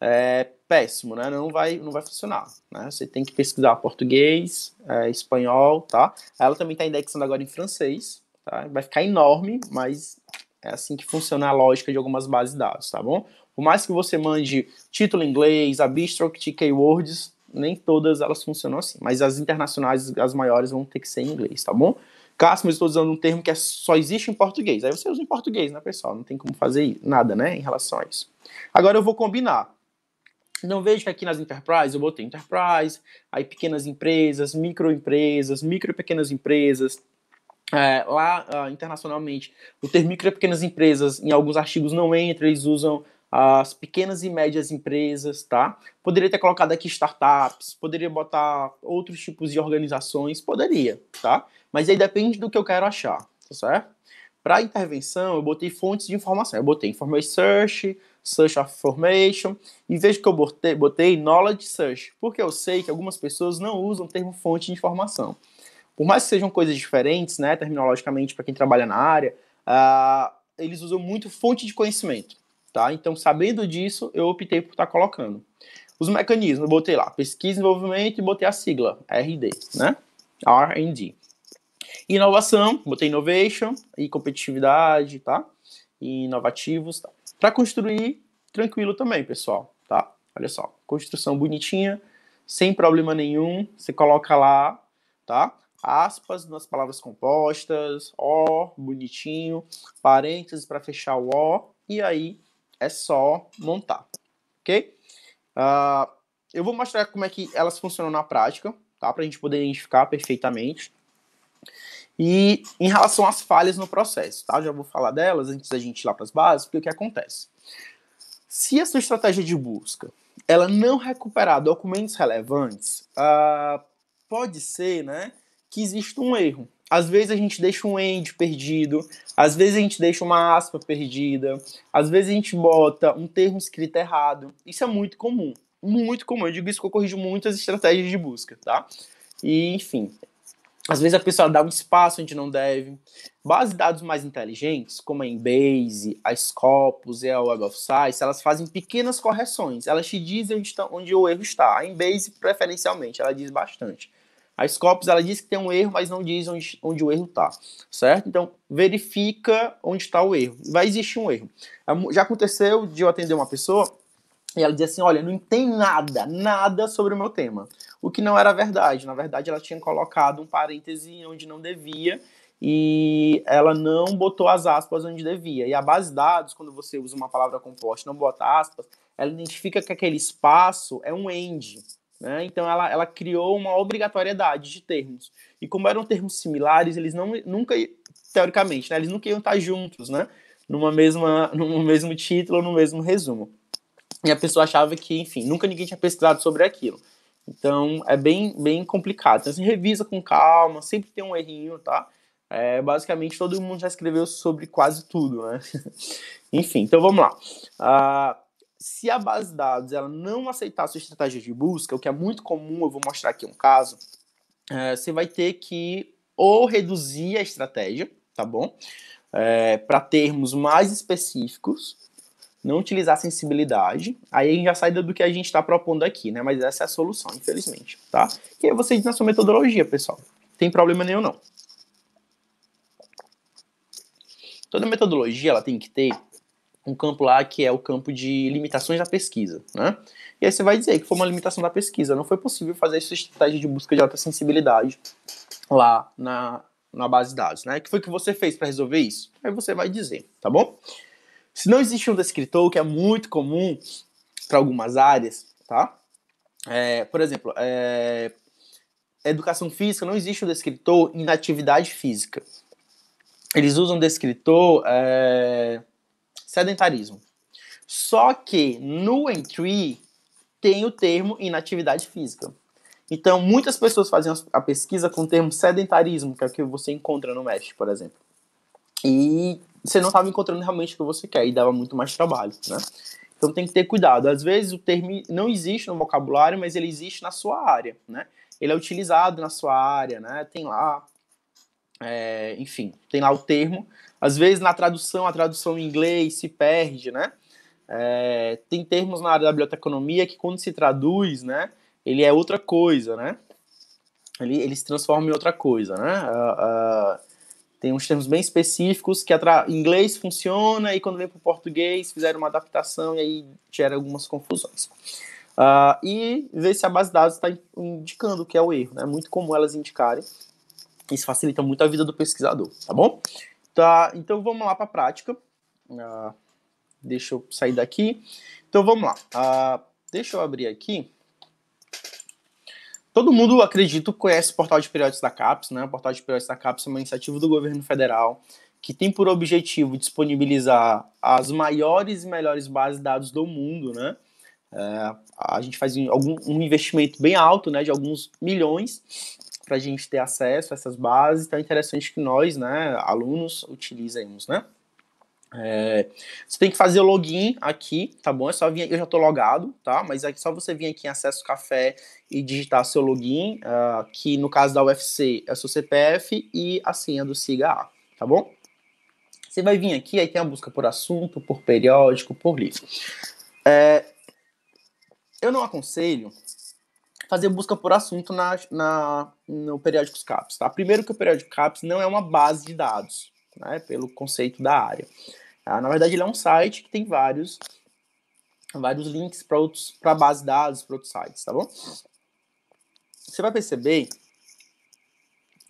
é péssimo, né? Não vai, não vai funcionar. Né? Você tem que pesquisar português, é, espanhol, tá? Ela também está indexando agora em francês, tá? Vai ficar enorme, mas é assim que funciona a lógica de algumas bases de dados, tá bom? Por mais que você mande título em inglês, abstract, keywords, nem todas elas funcionam assim. Mas as internacionais, as maiores, vão ter que ser em inglês, tá bom? Cássio, mas estou usando um termo que é, só existe em português. Aí você usa em português, né, pessoal? Não tem como fazer nada, né, em relação a isso. Agora eu vou combinar. Não vejo que aqui nas enterprise eu botei enterprise, aí pequenas empresas, microempresas, micro e pequenas empresas, é, lá, uh, internacionalmente, o termo micro e pequenas empresas em alguns artigos não entra, eles usam as pequenas e médias empresas, tá? Poderia ter colocado aqui startups, poderia botar outros tipos de organizações, poderia, tá? Mas aí depende do que eu quero achar, tá certo? Para intervenção, eu botei fontes de informação. Eu botei Information Search, Search of information, e vejo que eu botei, botei Knowledge Search, porque eu sei que algumas pessoas não usam o termo fonte de informação por mais que sejam coisas diferentes, né, terminologicamente, para quem trabalha na área, uh, eles usam muito fonte de conhecimento. Tá? Então, sabendo disso, eu optei por estar tá colocando. Os mecanismos, eu botei lá, pesquisa e desenvolvimento e botei a sigla, RD, né? R&D. Inovação, botei innovation e competitividade, tá? E inovativos, tá? Para construir, tranquilo também, pessoal, tá? Olha só, construção bonitinha, sem problema nenhum, você coloca lá, tá? aspas nas palavras compostas, ó, bonitinho, parênteses para fechar o ó, e aí é só montar, ok? Uh, eu vou mostrar como é que elas funcionam na prática, tá? Para a gente poder identificar perfeitamente. E em relação às falhas no processo, tá? Já vou falar delas antes da gente ir lá para as bases, porque é o que acontece? Se a sua estratégia de busca ela não recuperar documentos relevantes, uh, pode ser, né? que existe um erro. Às vezes a gente deixa um end perdido, às vezes a gente deixa uma aspa perdida, às vezes a gente bota um termo escrito errado. Isso é muito comum, muito comum. Eu digo isso que eu corrijo muitas estratégias de busca, tá? E, enfim, às vezes a pessoa dá um espaço onde não deve. Bases de dados mais inteligentes, como a Embase, a Scopus e a Web of Science, elas fazem pequenas correções. Elas te dizem onde, onde o erro está. A Embase, preferencialmente, ela diz bastante. A Scopus ela diz que tem um erro, mas não diz onde, onde o erro está, certo? Então verifica onde está o erro. Vai existir um erro. É já aconteceu de eu atender uma pessoa e ela dizia assim: olha, não tem nada, nada sobre o meu tema. O que não era verdade. Na verdade, ela tinha colocado um parêntese onde não devia e ela não botou as aspas onde devia. E a base de dados, quando você usa uma palavra composta não bota aspas, ela identifica que aquele espaço é um end, né? Então ela, ela criou uma obrigatoriedade de termos. E como eram termos similares, eles não, nunca, teoricamente, né? eles nunca iam estar juntos, né? Numa mesma, no mesmo título, no mesmo resumo. E a pessoa achava que, enfim, nunca ninguém tinha pesquisado sobre aquilo. Então é bem, bem complicado. Então, revisa com calma, sempre tem um errinho, tá? É, basicamente todo mundo já escreveu sobre quase tudo, né? enfim, então vamos lá. Uh se a base de dados ela não aceitar sua estratégia de busca, o que é muito comum, eu vou mostrar aqui um caso, é, você vai ter que ou reduzir a estratégia, tá bom? É, eh, para termos mais específicos, não utilizar sensibilidade, aí a gente já sai do que a gente está propondo aqui, né? Mas essa é a solução, infelizmente, tá? E aí vocês na sua metodologia, pessoal. Tem problema nenhum, não. Toda metodologia ela tem que ter um campo lá que é o campo de limitações da pesquisa, né? E aí você vai dizer que foi uma limitação da pesquisa, não foi possível fazer essa estratégia de busca de alta sensibilidade lá na, na base de dados, né? O que foi que você fez para resolver isso? Aí você vai dizer, tá bom? Se não existe um descritor, que é muito comum para algumas áreas, tá? É, por exemplo, é, educação física, não existe um descritor em atividade física. Eles usam descritor... É, sedentarismo. Só que no entry tem o termo inatividade física. Então, muitas pessoas fazem a pesquisa com o termo sedentarismo, que é o que você encontra no MESH, por exemplo. E você não estava encontrando realmente o que você quer e dava muito mais trabalho, né? Então tem que ter cuidado. Às vezes o termo não existe no vocabulário, mas ele existe na sua área, né? Ele é utilizado na sua área, né? Tem lá é, enfim, tem lá o termo. Às vezes na tradução, a tradução em inglês se perde, né? É, tem termos na área da biblioteconomia que quando se traduz, né, ele é outra coisa, né? Ele, ele se transforma em outra coisa, né? Uh, uh, tem uns termos bem específicos que atra... inglês funciona e quando vem para o português fizeram uma adaptação e aí gera algumas confusões. Uh, e ver se a base de dados está indicando o que é o erro, né? É muito comum elas indicarem isso facilita muito a vida do pesquisador, tá bom? Tá, então vamos lá para a prática. Uh, deixa eu sair daqui. Então vamos lá. Uh, deixa eu abrir aqui. Todo mundo, acredito, conhece o portal de periódicos da CAPES, né? O portal de periódicos da CAPES é uma iniciativa do governo federal que tem por objetivo disponibilizar as maiores e melhores bases de dados do mundo, né? É, a gente faz um, algum, um investimento bem alto, né, de alguns milhões, para a gente ter acesso a essas bases, então é interessante que nós, né, alunos, utilizemos, né? É, você tem que fazer o login aqui, tá bom? É só vir, eu já tô logado, tá? Mas é só você vir aqui em acesso café e digitar seu login, uh, que no caso da UFC é seu CPF e a senha do SIGA tá bom? Você vai vir aqui, aí tem a busca por assunto, por periódico, por livro. É, eu não aconselho fazer busca por assunto na, na, no periódico CAPS. Tá? Primeiro que o periódico CAPS não é uma base de dados, né, pelo conceito da área. Tá? Na verdade, ele é um site que tem vários, vários links para outros para base de dados, para outros sites, tá bom? Você vai perceber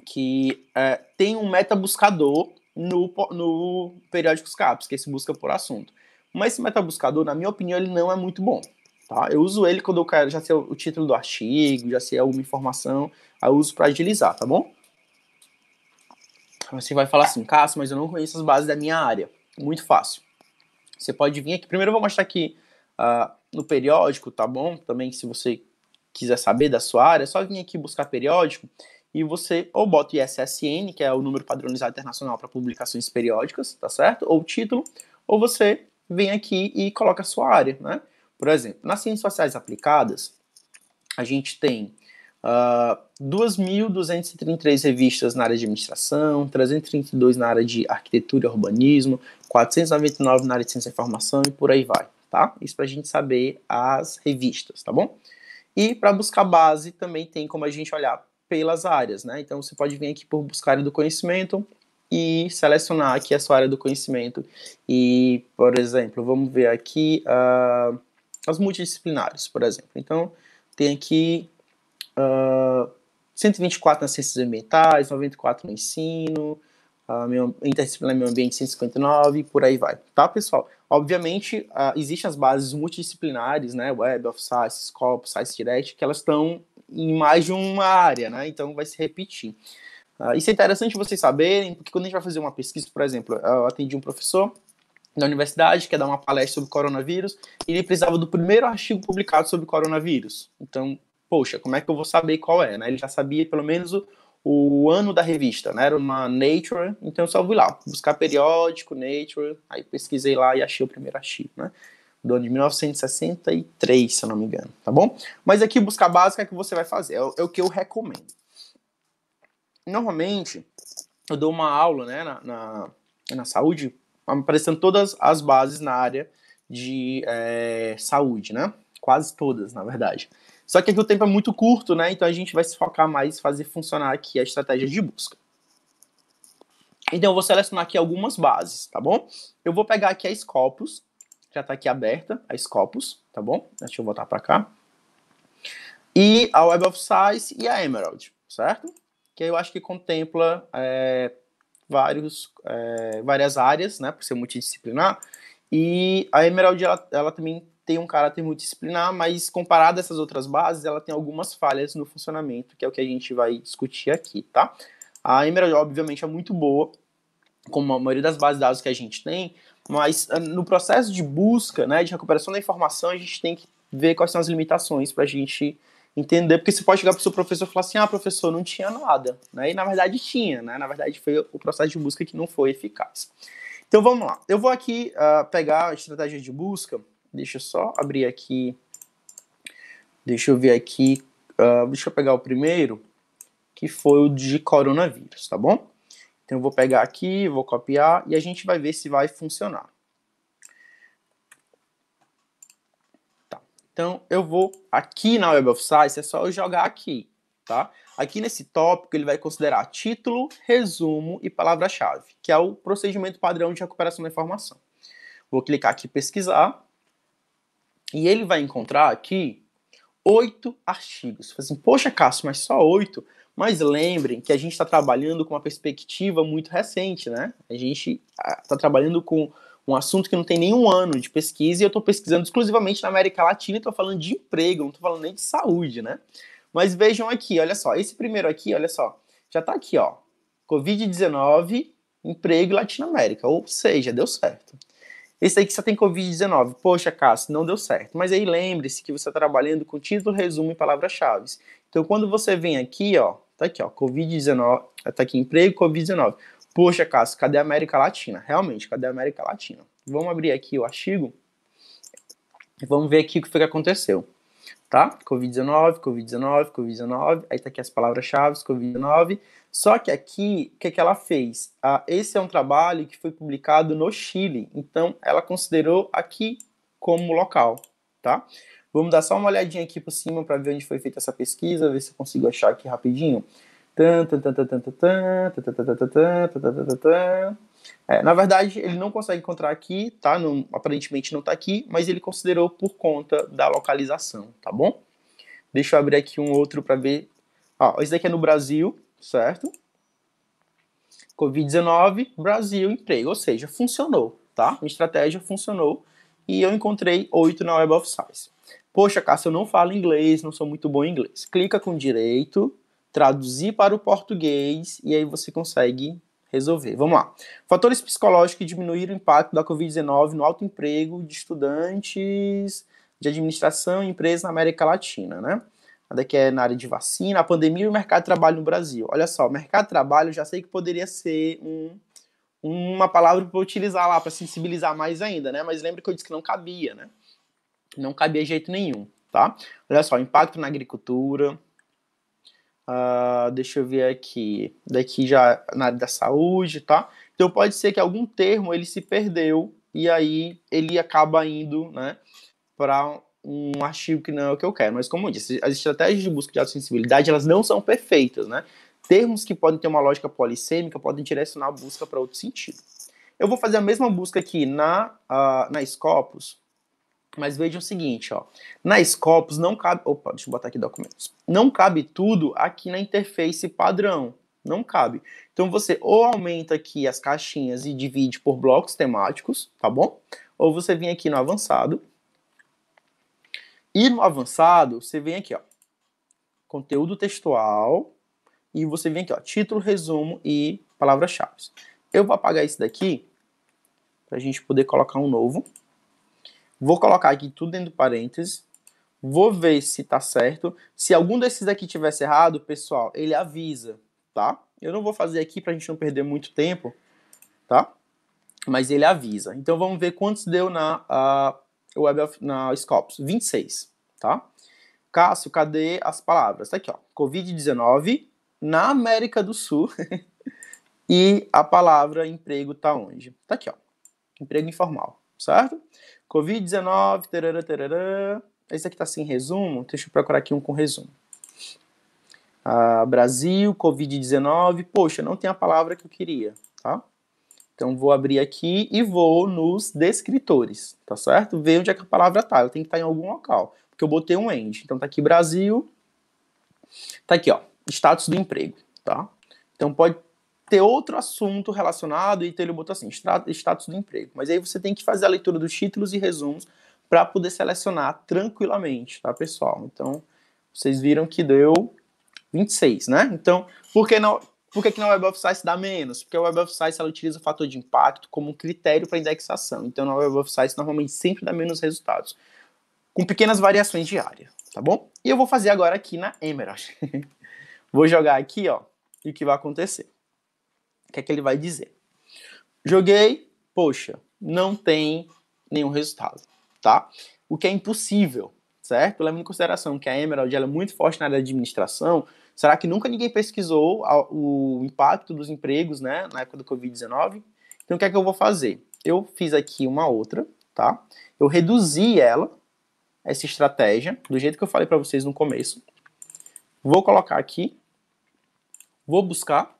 que é, tem um metabuscador no, no periódico CAPS, que é esse busca por assunto. Mas esse metabuscador, na minha opinião, ele não é muito bom. Tá? Eu uso ele quando eu quero, já sei o título do artigo, já sei alguma informação, aí eu uso para agilizar, tá bom? Você vai falar assim, Cássio, mas eu não conheço as bases da minha área. Muito fácil. Você pode vir aqui. Primeiro eu vou mostrar aqui uh, no periódico, tá bom? Também se você quiser saber da sua área, é só vir aqui buscar periódico e você ou bota o ISSN, que é o número padronizado internacional para publicações periódicas, tá certo? Ou título, ou você vem aqui e coloca a sua área, né? Por exemplo, nas ciências sociais aplicadas, a gente tem uh, ah, 2.233 revistas na área de administração, 332 na área de arquitetura e urbanismo, 499 na área de ciência e informação e por aí vai, tá? Isso para a gente saber as revistas, tá bom? E para buscar base também tem como a gente olhar pelas áreas, né? Então você pode vir aqui por buscar área do conhecimento e selecionar aqui a sua área do conhecimento. E, por exemplo, vamos ver aqui. Uh, as multidisciplinares, por exemplo. Então, tem aqui uh, ah, 124 nas ciências ambientais, 94 no ensino, uh, ah, meu, interdisciplinar meio ambiente 159, por aí vai. Tá, pessoal? Obviamente, uh, existem as bases multidisciplinares, né? Web of Science, Scopus, Science Direct, que elas estão em mais de uma área, né? Então, vai se repetir. Uh, isso é interessante vocês saberem, porque quando a gente vai fazer uma pesquisa, por exemplo, eu atendi um professor na universidade, quer é dar uma palestra sobre coronavírus, e ele precisava do primeiro artigo publicado sobre coronavírus. Então, poxa, como é que eu vou saber qual é? Né? Ele já sabia pelo menos o, o ano da revista, né? Era uma Nature, então eu só fui lá, buscar periódico, Nature, aí pesquisei lá e achei o primeiro artigo, né? Do ano de 1963, se eu não me engano, tá bom? Mas aqui buscar básica é que você vai fazer, é o, é o que eu recomendo. Normalmente, eu dou uma aula, né, na, na, na saúde aparecendo todas as bases na área de é, saúde, né? Quase todas, na verdade. Só que aqui o tempo é muito curto, né? Então a gente vai se focar mais em fazer funcionar aqui a estratégia de busca. Então eu vou selecionar aqui algumas bases, tá bom? Eu vou pegar aqui a Scopus, já está aqui aberta, a Scopus, tá bom? Deixa eu voltar para cá. E a Web of Science e a Emerald, certo? Que eu acho que contempla é, vários, é, várias áreas, né, por ser multidisciplinar. E a Emerald ela, ela também tem um caráter multidisciplinar, mas comparada a essas outras bases, ela tem algumas falhas no funcionamento, que é o que a gente vai discutir aqui, tá? A Emerald, obviamente, é muito boa, como a maioria das bases de dados que a gente tem, mas ah, no processo de busca, né, de recuperação da informação, a gente tem que ver quais são as limitações para a gente entender, porque você pode chegar para o seu professor e falar assim, ah, professor, não tinha nada, né? E na verdade tinha, né? Na verdade foi o processo de busca que não foi eficaz. Então vamos lá, eu vou aqui uh, pegar a estratégia de busca, deixa eu só abrir aqui, deixa eu ver aqui, uh, deixa eu pegar o primeiro, que foi o de coronavírus, tá bom? Então eu vou pegar aqui, vou copiar e a gente vai ver se vai funcionar. Então, eu vou aqui na Web of Science, é só eu jogar aqui, tá? Aqui nesse tópico, ele vai considerar título, resumo e palavra-chave, que é o procedimento padrão de recuperação da informação. Vou clicar aqui pesquisar. E ele vai encontrar aqui oito artigos. Assim, Poxa, Cássio, mas só oito? Mas lembrem que a gente está trabalhando com uma perspectiva muito recente, né? A gente está ah, trabalhando com um assunto que não tem nenhum ano de pesquisa e eu estou pesquisando exclusivamente na América Latina e estou falando de emprego, não estou falando nem de saúde, né? Mas vejam aqui, olha só, esse primeiro aqui, olha só, já está aqui, ó, Covid-19, emprego e Latinoamérica, ou seja, deu certo. Esse aí que só tem Covid-19. Poxa, Cássio, não deu certo. Mas aí lembre-se que você está trabalhando com título, resumo e palavras-chave. Então, quando você vem aqui, ó, tá aqui, ó, Covid-19, tá aqui emprego, Covid-19. Poxa, Cássio, cadê a América Latina? Realmente, cadê a América Latina? Vamos abrir aqui o artigo e vamos ver aqui o que foi que aconteceu. Tá? Covid-19, Covid-19, Covid-19, aí tá aqui as palavras-chave, Covid-19. Só que aqui, o que, é que ela fez? Ah, esse é um trabalho que foi publicado no Chile, então ela considerou aqui como local, tá? Vamos dar só uma olhadinha aqui por cima para ver onde foi feita essa pesquisa, ver se eu consigo achar aqui rapidinho. É, na verdade, ele não consegue encontrar aqui, tá? Não, aparentemente não tá aqui, mas ele considerou por conta da localização, tá bom? Deixa eu abrir aqui um outro para ver. Ó, esse daqui é no Brasil, certo? Covid-19, Brasil, emprego. Ou seja, funcionou, tá? Minha estratégia funcionou e eu encontrei oito na Web of Science. Poxa, Cássio, eu não falo inglês, não sou muito bom em inglês. Clica com direito, traduzir para o português e aí você consegue resolver. Vamos lá. Fatores psicológicos que diminuíram o impacto da Covid-19 no alto emprego de estudantes de administração e empresas na América Latina, né? Nada que é na área de vacina, a pandemia e o mercado de trabalho no Brasil. Olha só, o mercado de trabalho já sei que poderia ser um, uma palavra para utilizar lá, para sensibilizar mais ainda, né? Mas lembra que eu disse que não cabia, né? Não cabia jeito nenhum, tá? Olha só, impacto na agricultura, Uh, deixa eu ver aqui. Daqui já na área da saúde, tá? Então pode ser que algum termo ele se perdeu e aí ele acaba indo, né, para um artigo que não é o que eu quero. Mas como eu disse, as estratégias de busca de autossensibilidade, elas não são perfeitas, né? Termos que podem ter uma lógica polissêmica podem direcionar a busca para outro sentido. Eu vou fazer a mesma busca aqui na, uh, na Scopus, mas vejam o seguinte, ó. Na Scopus não cabe. Opa, deixa eu botar aqui documentos. Não cabe tudo aqui na interface padrão. Não cabe. Então você ou aumenta aqui as caixinhas e divide por blocos temáticos, tá bom? Ou você vem aqui no avançado. E no avançado, você vem aqui, ó. Conteúdo textual. E você vem aqui, ó. Título, resumo e palavras-chave. Eu vou apagar isso daqui. Pra gente poder colocar um novo. Vou colocar aqui tudo dentro do parênteses. Vou ver se tá certo. Se algum desses aqui tivesse errado, pessoal, ele avisa, tá? Eu não vou fazer aqui pra gente não perder muito tempo, tá? Mas ele avisa. Então vamos ver quantos deu na uh, Web of, na Scopus. 26, tá? Cássio, cadê as palavras? Tá aqui, ó. Covid-19 na América do Sul. e a palavra emprego tá onde? Tá aqui, ó. Emprego informal, certo? Covid-19, tarará, tarará. Esse aqui tá sem resumo, deixa eu procurar aqui um com resumo. Ah, Brasil, Covid-19, poxa, não tem a palavra que eu queria, tá? Então vou abrir aqui e vou nos descritores, tá certo? Ver onde é que a palavra tá, eu tenho que estar tá em algum local, porque eu botei um end. Então tá aqui Brasil, tá aqui, ó, status do emprego, tá? Então pode ter outro assunto relacionado, e ter ele botou assim, status do emprego. Mas aí você tem que fazer a leitura dos títulos e resumos para poder selecionar tranquilamente, tá, pessoal? Então, vocês viram que deu 26, né? Então, por que não... Por que, que na Web of Science dá menos? Porque a Web of Science ela utiliza o fator de impacto como critério para indexação. Então, na Web of Science, normalmente sempre dá menos resultados, com pequenas variações diárias, tá bom? E eu vou fazer agora aqui na Emerald. vou jogar aqui, ó, e o que vai acontecer. O que é que ele vai dizer? Joguei, poxa, não tem nenhum resultado, tá? O que é impossível, certo? Levando em consideração que a Emerald é muito forte na área de administração, será que nunca ninguém pesquisou o impacto dos empregos, né, na época do Covid-19? Então, o que é que eu vou fazer? Eu fiz aqui uma outra, tá? Eu reduzi ela, essa estratégia, do jeito que eu falei para vocês no começo. Vou colocar aqui, vou buscar,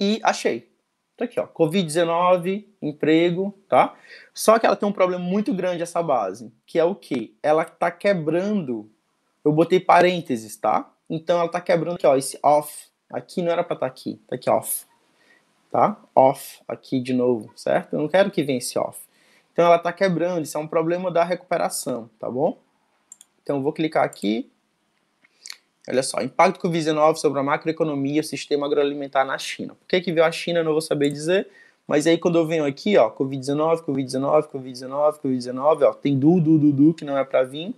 e achei. Tá aqui, ó, Covid-19, emprego, tá? Só que ela tem um problema muito grande essa base, que é o que? Ela tá quebrando, eu botei parênteses, tá? Então ela tá quebrando aqui, ó, esse off. Aqui não era para estar tá aqui, tá aqui off. Tá? Off aqui de novo, certo? Eu não quero que venha esse off. Então ela tá quebrando, isso é um problema da recuperação, tá bom? Então eu vou clicar aqui, Olha só, impacto Covid-19 sobre a macroeconomia e o sistema agroalimentar na China. Por que, que veio a China, não vou saber dizer, mas aí quando eu venho aqui, ó, Covid-19, Covid-19, Covid-19, Covid-19, ó, tem du, du, du, du, que não é para vir,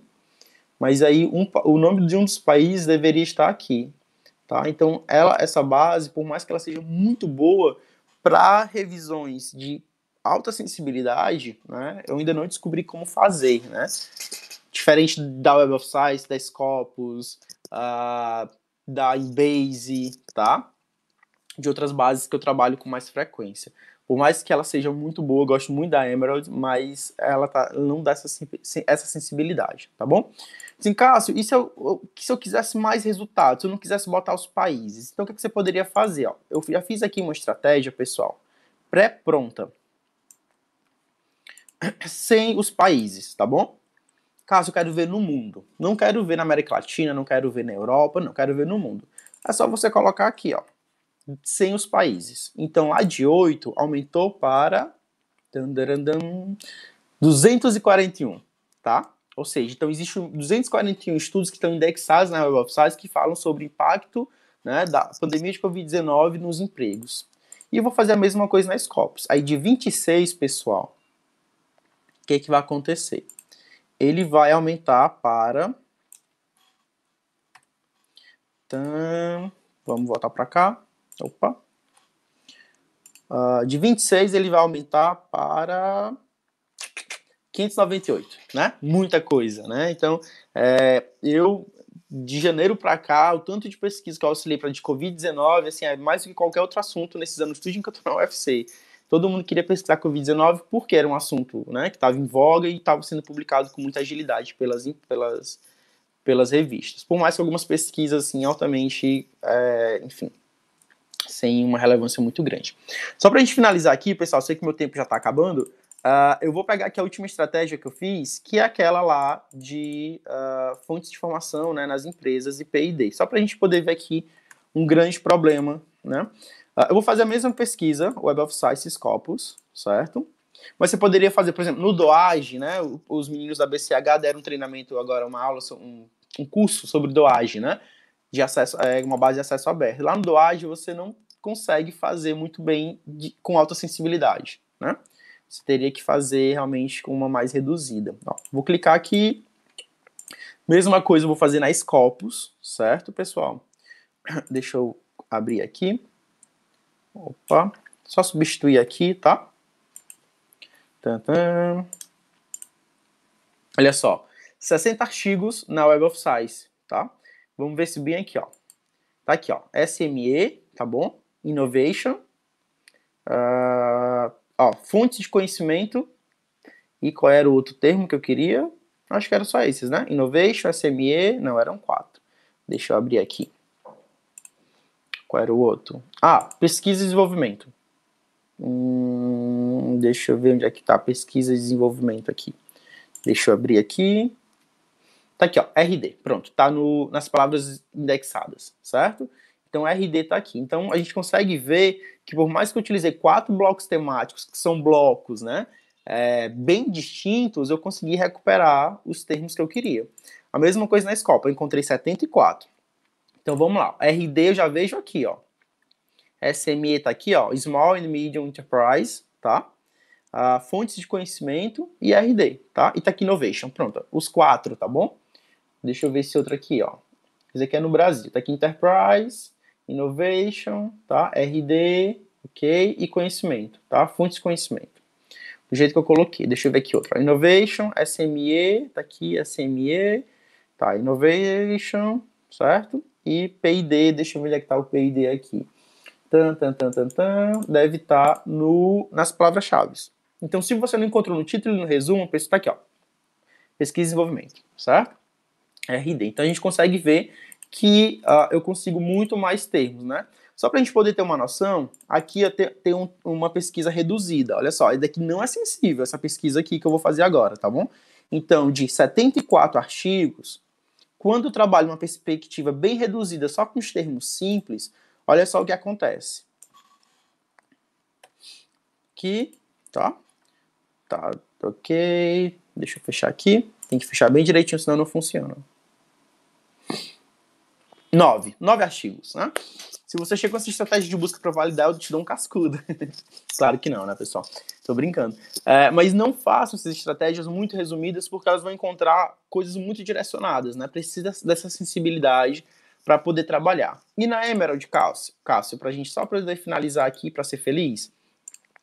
mas aí um, o nome de um dos países deveria estar aqui, tá? Então, ela, essa base, por mais que ela seja muito boa para revisões de alta sensibilidade, né, eu ainda não descobri como fazer, né? diferente da Web of Science, da Scopus, uh, da Embase, tá? De outras bases que eu trabalho com mais frequência. Por mais que ela seja muito boa, eu gosto muito da Emerald, mas ela tá, não dá essa, essa sensibilidade, tá bom? Sim, Cássio, e se eu, se eu quisesse mais resultados, se eu não quisesse botar os países, então o que, que você poderia fazer? Ó? Eu já fiz aqui uma estratégia, pessoal, pré-pronta, sem os países, tá bom? caso eu quero ver no mundo. Não quero ver na América Latina, não quero ver na Europa, não quero ver no mundo. É só você colocar aqui, ó, sem os países. Então lá de 8 aumentou para 241, tá? Ou seja, então existem 241 estudos que estão indexados na Web of Science que falam sobre o impacto né, da pandemia de Covid-19 nos empregos. E eu vou fazer a mesma coisa na Scopus. Aí de 26, pessoal, o que, é que vai acontecer? ele vai aumentar para. vamos voltar para cá. Opa. Uh, de 26 ele vai aumentar para 598, né? Muita coisa, né? Então, é, eu de janeiro para cá, o tanto de pesquisa que eu auxiliei para de Covid-19, assim, é mais do que qualquer outro assunto nesses anos de que eu tô na UFC todo mundo queria pesquisar Covid-19 porque era um assunto né, que estava em voga e estava sendo publicado com muita agilidade pelas, pelas, pelas revistas. Por mais que algumas pesquisas, assim, altamente, é, enfim, sem uma relevância muito grande. Só para a gente finalizar aqui, pessoal, sei que meu tempo já está acabando, uh, eu vou pegar aqui a última estratégia que eu fiz, que é aquela lá de uh, fontes de informação né, nas empresas e P&D, só para a gente poder ver aqui um grande problema, né? Ah, eu vou fazer a mesma pesquisa, Web of Science Scopus, certo? Mas você poderia fazer, por exemplo, no doage, né? Os meninos da BCH deram um treinamento agora, uma aula, um, um curso sobre doage, né? De acesso, é, uma base de acesso aberto. Lá no doage você não consegue fazer muito bem de, com alta sensibilidade, né? Você teria que fazer realmente com uma mais reduzida. Ó, vou clicar aqui. Mesma coisa eu vou fazer na Scopus, certo, pessoal? Deixa eu abrir aqui. Opa, só substituir aqui, tá? Olha só, 60 artigos na Web of Science, tá? Vamos ver se bem aqui, ó. Tá aqui, ó, SME, tá bom? Innovation, uh, ó, fontes de conhecimento, e qual era o outro termo que eu queria? Acho que era só esses, né? Innovation, SME, não, eram quatro. Deixa eu abrir aqui. Qual era o outro? Ah, pesquisa e desenvolvimento. Hum, deixa eu ver onde é que tá. Pesquisa e desenvolvimento aqui. Deixa eu abrir aqui. Tá aqui, ó. RD. Pronto. Tá no, nas palavras indexadas, certo? Então, RD tá aqui. Então, a gente consegue ver que por mais que eu utilizei quatro blocos temáticos, que são blocos, né? É, bem distintos, eu consegui recuperar os termos que eu queria. A mesma coisa na Scopa, eu encontrei 74. Então vamos lá. RD eu já vejo aqui, ó. SME tá aqui, ó. Small and Medium Enterprise, tá? Ah, fontes de conhecimento e RD, tá? E tá aqui Innovation. Pronto. Os quatro, tá bom? Deixa eu ver esse outro aqui, ó. Esse aqui é no Brasil. Tá aqui Enterprise, Innovation, tá? RD, ok? E conhecimento, tá? Fontes de conhecimento. Do jeito que eu coloquei. Deixa eu ver aqui outra. Innovation, SME, tá aqui, SME, tá? Innovation, certo? e PID, deixa eu ver é que tá o PID aqui. Tan, tan, tan, tan, tan, deve estar tá no, nas palavras-chave. Então, se você não encontrou no título e no resumo, pensa está aqui, ó. Pesquisa e desenvolvimento, certo? RD. Então, a gente consegue ver que uh, eu consigo muito mais termos, né? Só para a gente poder ter uma noção, aqui tem tenho um, uma pesquisa reduzida. Olha só, ainda daqui não é sensível, essa pesquisa aqui que eu vou fazer agora, tá bom? Então, de 74 artigos, quando trabalho uma perspectiva bem reduzida, só com os termos simples, olha só o que acontece. Aqui, tá? Tá, ok. Deixa eu fechar aqui. Tem que fechar bem direitinho, senão não funciona. Nove. Nove artigos, né? Se você chega com essa estratégia de busca para validar, eu te dou um cascudo. claro que não, né, pessoal? Tô brincando. É, mas não faça essas estratégias muito resumidas, porque elas vão encontrar coisas muito direcionadas, né? Precisa dessa sensibilidade para poder trabalhar. E na Emerald, Cássio, Cássio para a gente só poder finalizar aqui, para ser feliz,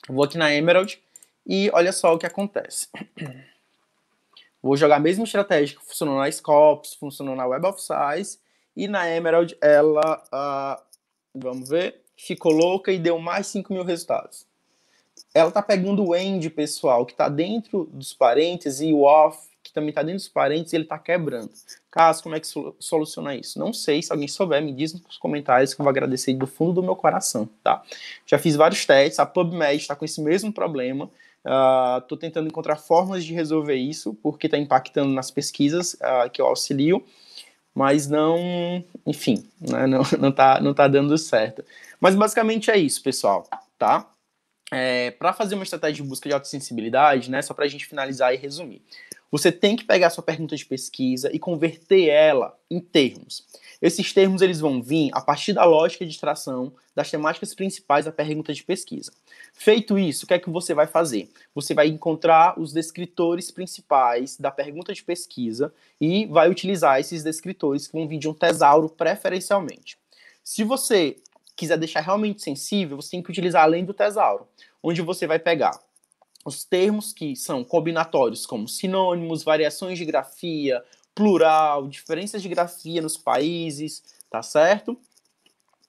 vou aqui na Emerald e olha só o que acontece. Vou jogar a mesma estratégia que funcionou na Scopus, funcionou na Web of Size, e na Emerald ela uh, Vamos ver. Ficou louca e deu mais 5 mil resultados. Ela tá pegando o end, pessoal, que tá dentro dos parênteses, e o off, que também tá dentro dos parênteses, ele tá quebrando. Caso, como é que soluciona isso? Não sei, se alguém souber, me diz nos comentários que eu vou agradecer do fundo do meu coração, tá? Já fiz vários testes, a PubMed está com esse mesmo problema. Ah, tô tentando encontrar formas de resolver isso, porque está impactando nas pesquisas uh, que eu auxilio mas não, enfim, né, não, não, tá, não tá dando certo. Mas basicamente é isso, pessoal, tá? É, para fazer uma estratégia de busca de autossensibilidade, né, só para a gente finalizar e resumir. Você tem que pegar sua pergunta de pesquisa e converter ela em termos. Esses termos eles vão vir a partir da lógica de extração das temáticas principais da pergunta de pesquisa. Feito isso, o que é que você vai fazer? Você vai encontrar os descritores principais da pergunta de pesquisa e vai utilizar esses descritores que vão vir de um tesauro preferencialmente. Se você quiser deixar realmente sensível, você tem que utilizar além do tesauro, onde você vai pegar os termos que são combinatórios, como sinônimos, variações de grafia, plural, diferenças de grafia nos países, tá certo?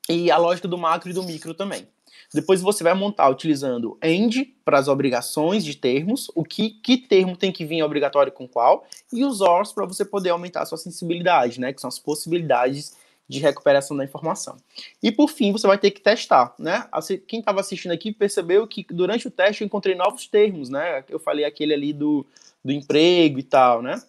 E a lógica do macro e do micro também. Depois você vai montar utilizando end para as obrigações de termos, o que, que termo tem que vir obrigatório com qual, e os ors para você poder aumentar a sua sensibilidade, né? Que são as possibilidades de recuperação da informação. E por fim, você vai ter que testar, né? Quem estava assistindo aqui percebeu que durante o teste eu encontrei novos termos, né? Eu falei aquele ali do, do emprego e tal, né?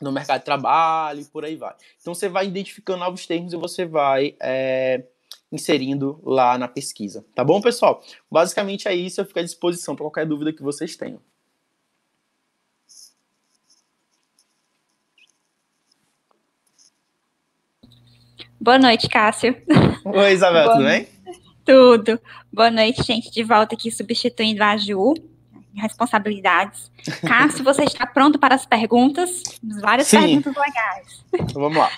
No mercado de trabalho e por aí vai. Então você vai identificando novos termos e você vai é, inserindo lá na pesquisa, tá bom, pessoal? Basicamente é isso, eu fico à disposição para qualquer dúvida que vocês tenham. Boa noite, Cássio. Oi, Isabel, Boa... tudo bem? Tudo. Boa noite, gente. De volta aqui substituindo a Ju. Responsabilidades. Cássio, você está pronto para as perguntas? Várias Sim. perguntas legais. Então, vamos lá.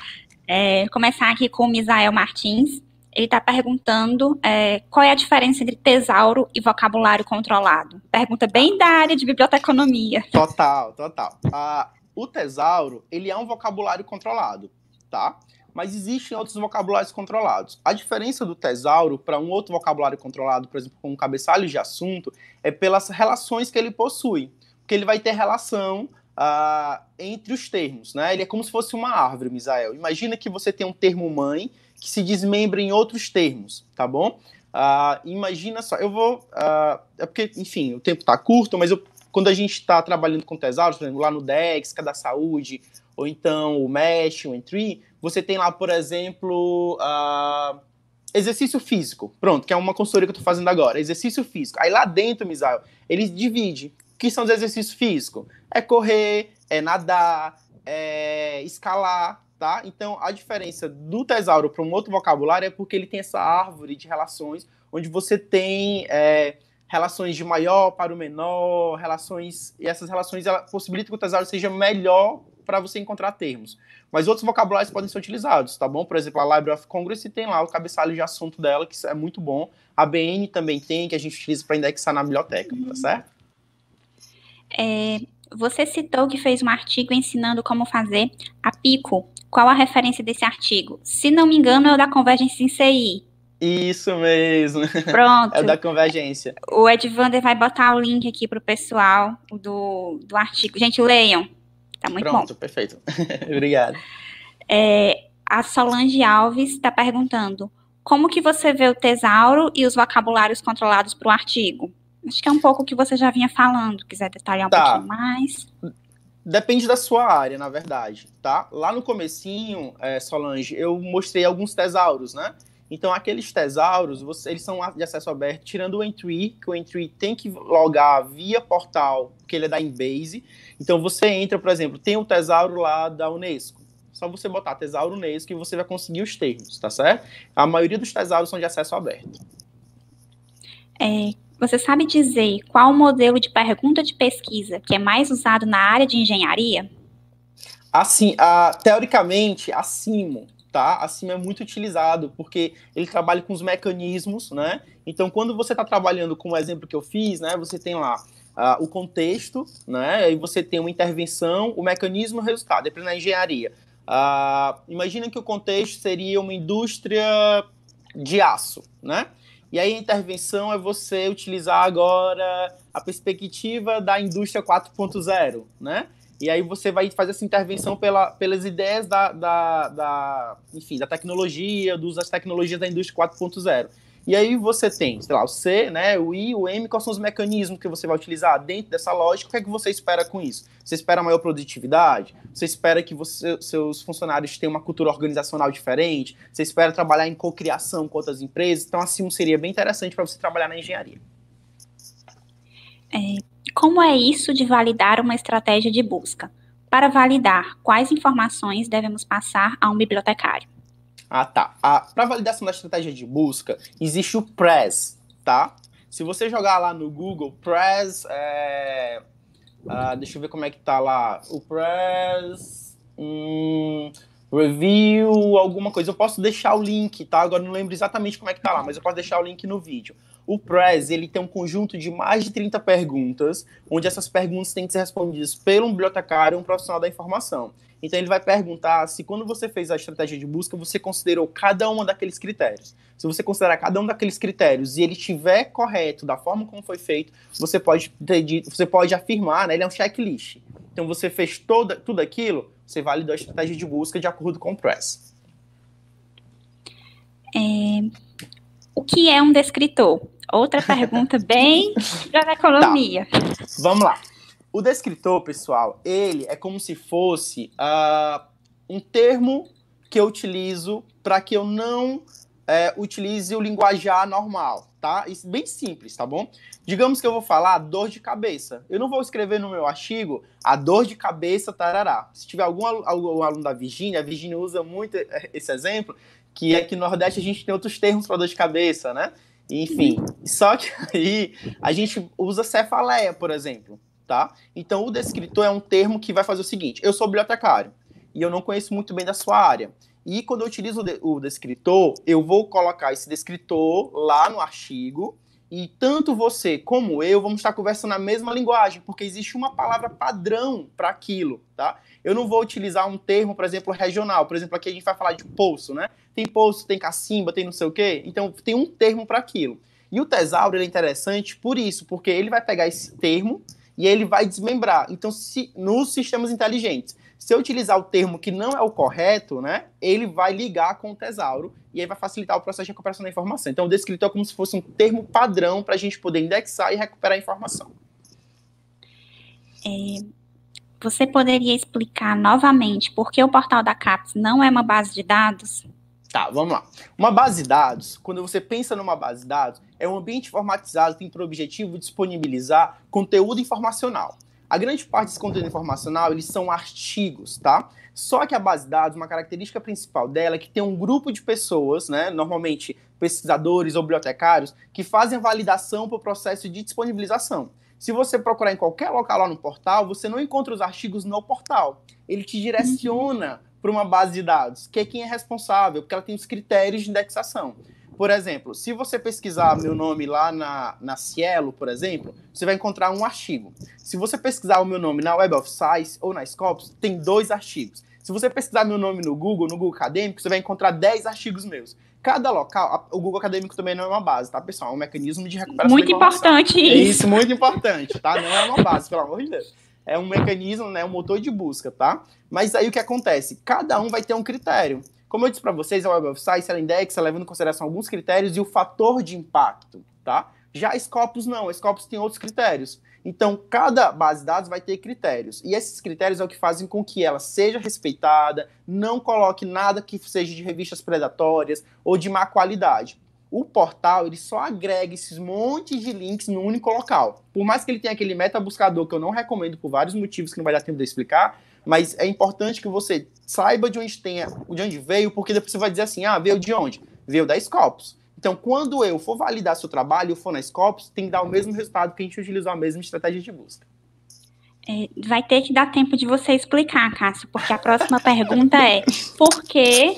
É, começar aqui com o Misael Martins. Ele está perguntando é, qual é a diferença entre tesauro e vocabulário controlado. Pergunta bem da área de biblioteconomia. Total, total. Ah, o tesauro, ele é um vocabulário controlado, tá? mas existem outros vocabulários controlados. A diferença do tesauro para um outro vocabulário controlado, por exemplo, um cabeçalhos de assunto, é pelas relações que ele possui, porque ele vai ter relação uh, entre os termos, né? Ele é como se fosse uma árvore, Misael. Imagina que você tem um termo mãe que se desmembra em outros termos, tá bom? Uh, imagina só, eu vou. Uh, é porque, enfim, o tempo está curto, mas eu, quando a gente está trabalhando com tesauros, por exemplo, lá no DEX, é da saúde, ou então o Mesh, o Entry, você tem lá, por exemplo, uh, exercício físico. Pronto, que é uma consultoria que eu estou fazendo agora, exercício físico. Aí lá dentro, Misael, eles dividem. O que são os exercícios físicos? É correr, é nadar, é escalar, tá? Então, a diferença do tesauro para um outro vocabulário é porque ele tem essa árvore de relações, onde você tem... É, relações de maior para o menor, relações e essas relações ela possibilita que o tesauro seja melhor para você encontrar termos. Mas outros vocabulários podem ser utilizados, tá bom? Por exemplo, a Library of Congress tem lá o cabeçalho de assunto dela, que é muito bom. A BN também tem, que a gente utiliza para indexar na biblioteca, tá certo? É, você citou que fez um artigo ensinando como fazer a PICO. Qual a referência desse artigo? Se não me engano, é o da Convergência em CI. Isso mesmo. Pronto. É da convergência. O Edvander vai botar o link aqui para o pessoal do, do artigo. Gente, leiam. Tá muito Pronto, bom. perfeito. Obrigado. É, a Solange Alves está perguntando como que você vê o tesauro e os vocabulários controlados para o artigo? Acho que é um pouco o que você já vinha falando, quiser detalhar um tá. pouquinho mais. Depende da sua área, na verdade, tá? Lá no comecinho, é, Solange, eu mostrei alguns tesauros, né? Então, aqueles tesauros, você, eles são de acesso aberto, tirando o entry, que o entry tem que logar via portal, que ele é da Embase. Então, você entra, por exemplo, tem um tesauro lá da Unesco. Só você botar tesauro Unesco e você vai conseguir os termos, tá certo? A maioria dos tesauros são de acesso aberto. É, você sabe dizer qual o modelo de pergunta de pesquisa que é mais usado na área de engenharia? Assim, a, teoricamente, a CIMO, tá acima é muito utilizado, porque ele trabalha com os mecanismos, né? Então, quando você está trabalhando com o exemplo que eu fiz, né? Você tem lá uh, o contexto, né? E você tem uma intervenção, o mecanismo o resultado, dependendo é da engenharia. Uh, imagina que o contexto seria uma indústria de aço, né? E aí a intervenção é você utilizar agora a perspectiva da indústria 4.0, né? E aí você vai fazer essa intervenção pela, pelas ideias da, da, da, enfim, da tecnologia, dos das tecnologias da indústria 4.0. E aí você tem, sei lá, o C, né, o I, o M, quais são os mecanismos que você vai utilizar dentro dessa lógica, o que é que você espera com isso? Você espera maior produtividade? Você espera que você, seus funcionários tenham uma cultura organizacional diferente? Você espera trabalhar em cocriação com outras empresas? Então, assim, seria bem interessante para você trabalhar na engenharia. É, como é isso de validar uma estratégia de busca? Para validar, quais informações devemos passar a um bibliotecário? Ah, tá. Para validação da estratégia de busca, existe o Press, tá? Se você jogar lá no Google, Press, É... Ah, deixa eu ver como é que tá lá. O Press Hum review, alguma coisa. Eu posso deixar o link, tá? Agora não lembro exatamente como é que tá lá, mas eu posso deixar o link no vídeo. O Press, ele tem um conjunto de mais de 30 perguntas, onde essas perguntas têm que ser respondidas pelo um bibliotecário, um profissional da informação. Então ele vai perguntar se quando você fez a estratégia de busca, você considerou cada um daqueles critérios. Se você considerar cada um daqueles critérios e ele estiver correto da forma como foi feito, você pode ter, você pode afirmar, né? Ele é um checklist. Então você fez toda, tudo aquilo, você validou a estratégia de busca de acordo com o Press. É, o que é um descritor? Outra pergunta bem da economia. Tá. Vamos lá. O descritor, pessoal, ele é como se fosse uh, um termo que eu utilizo para que eu não é, utilize o linguajar normal, tá? Isso bem simples, tá bom? Digamos que eu vou falar dor de cabeça. Eu não vou escrever no meu artigo a dor de cabeça tarará. Se tiver algum, algum aluno da Virgínia, a Virgínia usa muito esse exemplo, que é que no Nordeste a gente tem outros termos para dor de cabeça, né? Enfim, só que aí a gente usa cefaleia, por exemplo, tá? Então o descritor é um termo que vai fazer o seguinte: eu sou bibliotecário e eu não conheço muito bem da sua área. E quando eu utilizo o descritor, eu vou colocar esse descritor lá no artigo e tanto você como eu vamos estar conversando na mesma linguagem, porque existe uma palavra padrão para aquilo, tá? Eu não vou utilizar um termo, por exemplo, regional. Por exemplo, aqui a gente vai falar de poço, né? Tem poço, tem cacimba, tem não sei o quê. Então, tem um termo para aquilo. E o tesauro é interessante por isso, porque ele vai pegar esse termo e ele vai desmembrar. Então, se nos sistemas inteligentes, se eu utilizar o termo que não é o correto, né, ele vai ligar com o tesauro e aí vai facilitar o processo de recuperação da informação. Então, o descritor é como se fosse um termo padrão para a gente poder indexar e recuperar a informação. É, você poderia explicar novamente por que o portal da CAPES não é uma base de dados? Tá, vamos lá. Uma base de dados, quando você pensa numa base de dados, é um ambiente informatizado que tem por objetivo disponibilizar conteúdo informacional. A grande parte desse conteúdo informacional, eles são artigos, tá? Só que a base de dados, uma característica principal dela é que tem um grupo de pessoas, né, normalmente pesquisadores ou bibliotecários, que fazem a validação para o processo de disponibilização. Se você procurar em qualquer local lá no portal, você não encontra os artigos no portal. Ele te direciona para uma base de dados, que é quem é responsável, porque ela tem os critérios de indexação. Por exemplo, se você pesquisar meu nome lá na, na Cielo, por exemplo, você vai encontrar um artigo. Se você pesquisar o meu nome na Web of Science ou na Scopus, tem dois artigos. Se você pesquisar meu nome no Google, no Google Acadêmico, você vai encontrar 10 artigos meus. Cada local, o Google Acadêmico também não é uma base, tá, pessoal? É um mecanismo de recuperação. Muito de importante é isso. isso, muito importante, tá? Não é uma base, pelo amor de Deus é um mecanismo, né, um motor de busca, tá? Mas aí o que acontece? Cada um vai ter um critério. Como eu disse para vocês, a é Web of Science, ela é indexa levando em consideração alguns critérios e o fator de impacto, tá? Já a Scopus não, a Scopus tem outros critérios. Então, cada base de dados vai ter critérios. E esses critérios é o que fazem com que ela seja respeitada, não coloque nada que seja de revistas predatórias ou de má qualidade o portal ele só agrega esses montes de links num único local. Por mais que ele tenha aquele meta buscador que eu não recomendo por vários motivos que não vai dar tempo de explicar, mas é importante que você saiba de onde tenha, de onde veio, porque depois você vai dizer assim: "Ah, veio de onde? Veio da Scopus". Então, quando eu for validar seu trabalho, eu for na Scopus, tem que dar o mesmo resultado que a gente utilizou a mesma estratégia de busca. É, vai ter que dar tempo de você explicar, Cássio, porque a próxima pergunta é: por que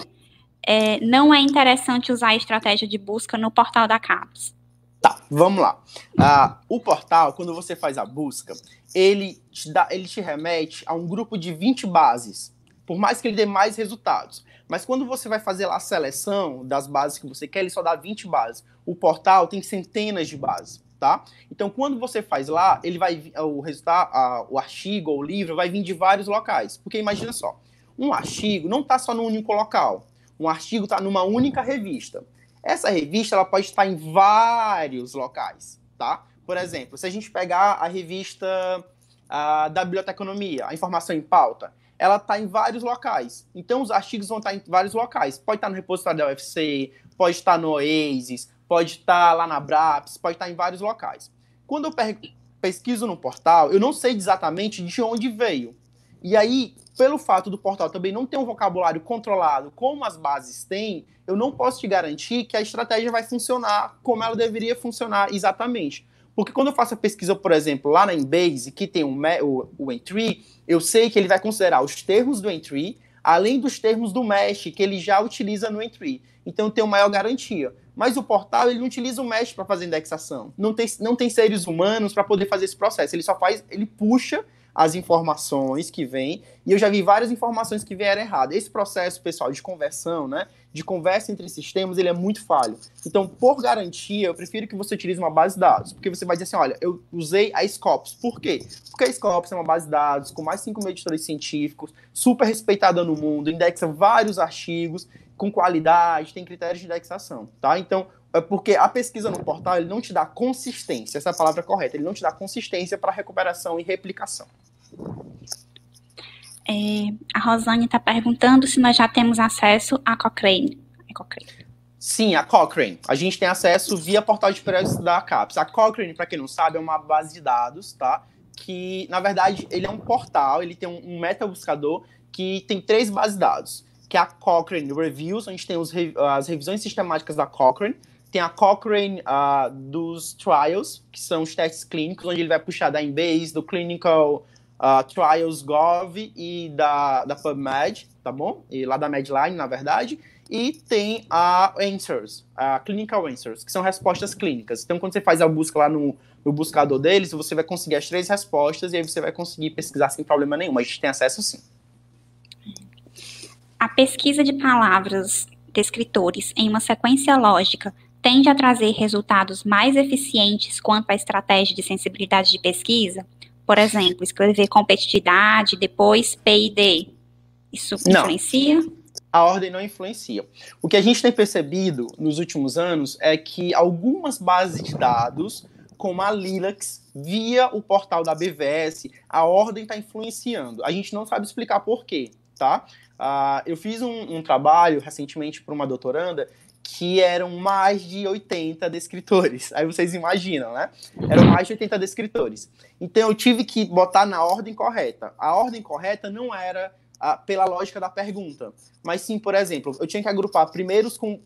é, não é interessante usar a estratégia de busca no portal da CAPES? Tá, vamos lá. Ah, o portal, quando você faz a busca, ele te, dá, ele te remete a um grupo de 20 bases, por mais que ele dê mais resultados. Mas quando você vai fazer lá a seleção das bases que você quer, ele só dá 20 bases. O portal tem centenas de bases, tá? Então, quando você faz lá, ele vai o resultado, a, o artigo ou o livro vai vir de vários locais. Porque imagina só, um artigo não está só num único local. Um artigo está numa única revista. Essa revista ela pode estar em vários locais, tá? Por exemplo, se a gente pegar a revista a, da biblioteconomia, a informação em pauta, ela está em vários locais. Então, os artigos vão estar tá em vários locais. Pode estar tá no repositório da UFC, pode estar tá no Oasis, pode estar lá na Braps, pode estar em vários locais. Quando eu pesquiso no portal, eu não sei exatamente de onde veio, e aí, pelo fato do portal também não ter um vocabulário controlado como as bases têm, eu não posso te garantir que a estratégia vai funcionar como ela deveria funcionar exatamente. Porque quando eu faço a pesquisa, por exemplo, lá na Embase, que tem um, o, o entry, eu sei que ele vai considerar os termos do entry, além dos termos do mesh que ele já utiliza no entry. Então tem uma maior garantia. Mas o portal ele não utiliza o mesh para fazer indexação. Não tem, não tem seres humanos para poder fazer esse processo. Ele só faz, ele puxa as informações que vêm, e eu já vi várias informações que vieram erradas. Esse processo, pessoal, de conversão, né, de conversa entre sistemas, ele é muito falho. Então, por garantia, eu prefiro que você utilize uma base de dados, porque você vai dizer assim, olha, eu usei a Scopus. Por quê? Porque a Scopus é uma base de dados com mais 5 mil editores científicos, super respeitada no mundo, indexa vários artigos, com qualidade, tem critérios de indexação, tá? Então, é porque a pesquisa no portal ele não te dá consistência, essa é a palavra correta, ele não te dá consistência para recuperação e replicação. É, a Rosane está perguntando se nós já temos acesso à Cochrane. É Cochrane. Sim, a Cochrane. A gente tem acesso via portal de periódicos da CAPES. A Cochrane, para quem não sabe, é uma base de dados, tá? Que, na verdade, ele é um portal, ele tem um, um meta buscador que tem três bases de dados. Que é a Cochrane Reviews, onde tem os, as revisões sistemáticas da Cochrane. Tem a Cochrane uh, dos Trials, que são os testes clínicos, onde ele vai puxar da Embase, do Clinical uh, ah, Trials.gov e da, da PubMed, tá bom? E lá da Medline, na verdade. E tem a Answers, a Clinical Answers, que são respostas clínicas. Então, quando você faz a busca lá no, no buscador deles, você vai conseguir as três respostas e aí você vai conseguir pesquisar sem problema nenhum. A gente tem acesso sim. A pesquisa de palavras descritores em uma sequência lógica tende a trazer resultados mais eficientes quanto à estratégia de sensibilidade de pesquisa? Por exemplo, escrever competitividade, depois PID Isso não. influencia? A ordem não influencia. O que a gente tem percebido nos últimos anos é que algumas bases de dados, como a Lilacs, via o portal da BVS, a ordem está influenciando. A gente não sabe explicar por quê, tá? Uh, eu fiz um, um trabalho recentemente para uma doutoranda que eram mais de 80 descritores. Aí vocês imaginam, né? Eram mais de 80 descritores. Então eu tive que botar na ordem correta. A ordem correta não era a, pela lógica da pergunta, mas sim, por exemplo, eu tinha que agrupar primeiro os com,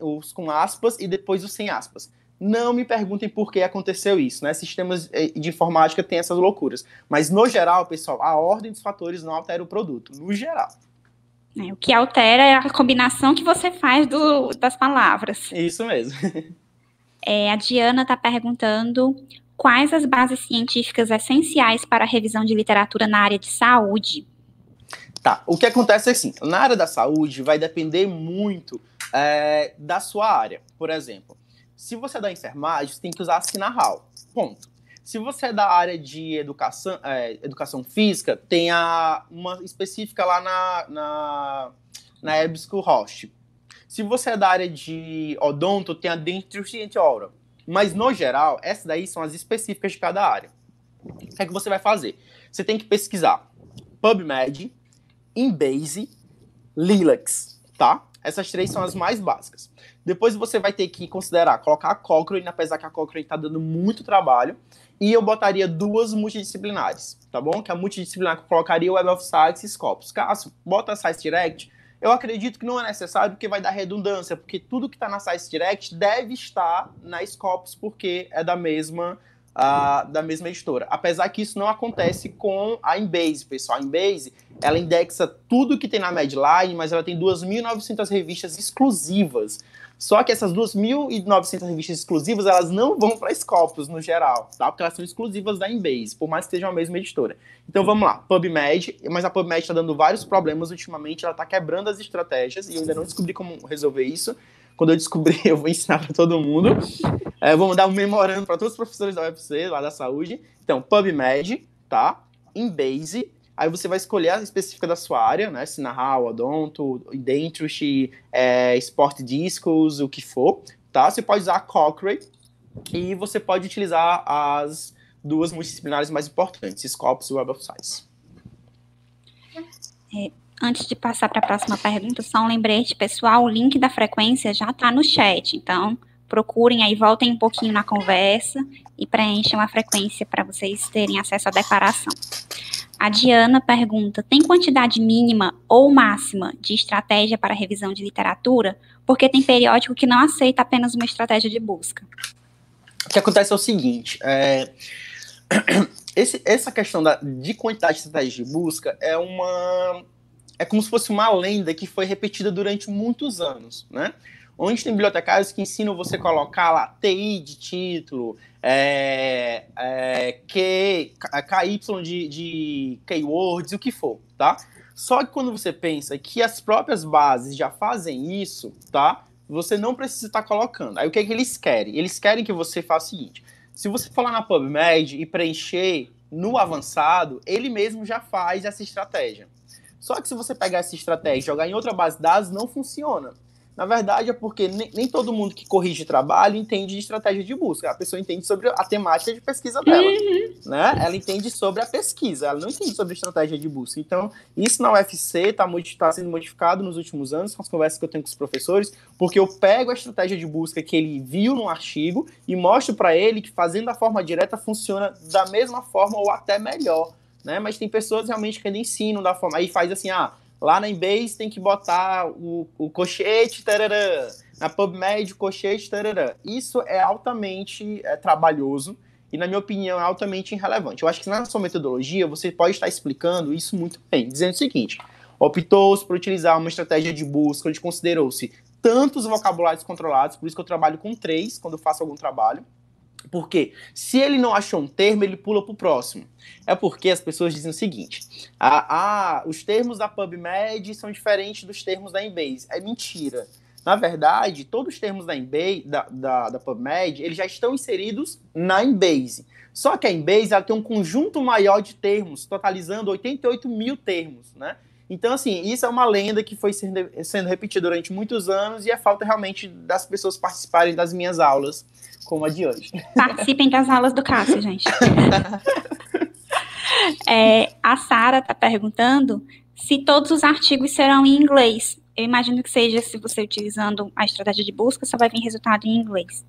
os com aspas e depois os sem aspas. Não me perguntem por que aconteceu isso, né? Sistemas eh, de informática têm essas loucuras. Mas, no geral, pessoal, a ordem dos fatores não altera o produto, no geral. Né? O que altera é a combinação que você faz do, das palavras. Isso mesmo. É, a Diana está perguntando quais as bases científicas essenciais para a revisão de literatura na área de saúde. Tá, o que acontece é assim, na área da saúde vai depender muito é, da sua área. Por exemplo, se você é da enfermagem, você tem que usar a Sinahal, ponto. Se você é da área de educação, é, educação física, tem a, uma específica lá na, na, na EBSCO Host. Se você é da área de odonto, tem a Dentrusciente Aura. Mas, no geral, essas daí são as específicas de cada área. O que é que você vai fazer? Você tem que pesquisar PubMed, Embase, Lilacs, tá? Essas três são as mais básicas. Depois você vai ter que considerar colocar a Cochrane, apesar que a Cochrane está dando muito trabalho. E eu botaria duas multidisciplinares, tá bom? Que a multidisciplinar que eu colocaria é Web of Science e Scopus. Cássio, bota a Science Direct. Eu acredito que não é necessário, porque vai dar redundância, porque tudo que está na Science Direct deve estar na Scopus, porque é da mesma Uh, da mesma editora. Apesar que isso não acontece com a Embase, pessoal. A Embase, ela indexa tudo que tem na Medline, mas ela tem 2.900 revistas exclusivas. Só que essas 2.900 revistas exclusivas, elas não vão para Scopus no geral, tá? Porque elas são exclusivas da Embase, por mais que sejam a mesma editora. Então vamos lá, PubMed, mas a PubMed está dando vários problemas ultimamente, ela está quebrando as estratégias e eu ainda não descobri como resolver isso. Quando eu descobrir, eu vou ensinar para todo mundo. É, vou mandar um memorando para todos os professores da UFC, lá da saúde. Então, PubMed, tá? Embase, Aí você vai escolher a específica da sua área, né? Sinahal, odonto, dentist, é, esporte discos, o que for, tá? Você pode usar a Cochrane e você pode utilizar as duas multidisciplinares mais importantes, Scopus e Web of Science. É, antes de passar para a próxima pergunta, só um lembrete, pessoal, o link da frequência já está no chat, então procurem aí, voltem um pouquinho na conversa e preencham a frequência para vocês terem acesso à declaração. A Diana pergunta: tem quantidade mínima ou máxima de estratégia para revisão de literatura? Porque tem periódico que não aceita apenas uma estratégia de busca. O que acontece é o seguinte: é... Esse, essa questão da, de quantidade de estratégias de busca é uma. É como se fosse uma lenda que foi repetida durante muitos anos, né? onde tem bibliotecários que ensinam você colocar lá TI de título, é, é, Q, KY de, de keywords, o que for, tá? Só que quando você pensa que as próprias bases já fazem isso, tá? Você não precisa estar colocando. Aí o que, é que eles querem? Eles querem que você faça o seguinte: se você for lá na PubMed e preencher no avançado, ele mesmo já faz essa estratégia. Só que se você pegar essa estratégia e jogar em outra base de dados, não funciona. Na verdade, é porque nem, nem todo mundo que corrige trabalho entende de estratégia de busca. A pessoa entende sobre a temática de pesquisa dela, uhum. né? Ela entende sobre a pesquisa, ela não entende sobre estratégia de busca. Então, isso na UFC está tá sendo modificado nos últimos anos, com as conversas que eu tenho com os professores, porque eu pego a estratégia de busca que ele viu no artigo e mostro para ele que fazendo da forma direta funciona da mesma forma ou até melhor, né? Mas tem pessoas realmente que ainda ensinam da forma... Aí faz assim, ah Lá na Embase tem que botar o, o cochete, tarará. Na PubMed, cochete, tarará. Isso é altamente é, trabalhoso e, na minha opinião, é altamente irrelevante. Eu acho que na sua metodologia você pode estar explicando isso muito bem, dizendo o seguinte: optou-se por utilizar uma estratégia de busca onde considerou-se tantos vocabulários controlados, por isso que eu trabalho com três quando eu faço algum trabalho. Porque se ele não achou um termo, ele pula para o próximo. É porque as pessoas dizem o seguinte: ah, ah, os termos da PubMed são diferentes dos termos da Embase. É mentira. Na verdade, todos os termos da, Embase, da, da, da PubMed eles já estão inseridos na Embase. Só que a Embase ela tem um conjunto maior de termos, totalizando 88 mil termos, né? Então, assim, isso é uma lenda que foi sendo, repetida durante muitos anos e a é falta realmente das pessoas participarem das minhas aulas, como a de hoje. Participem das aulas do Cássio, gente. é, a Sara está perguntando se todos os artigos serão em inglês. Eu imagino que seja se você utilizando a estratégia de busca, só vai vir resultado em inglês.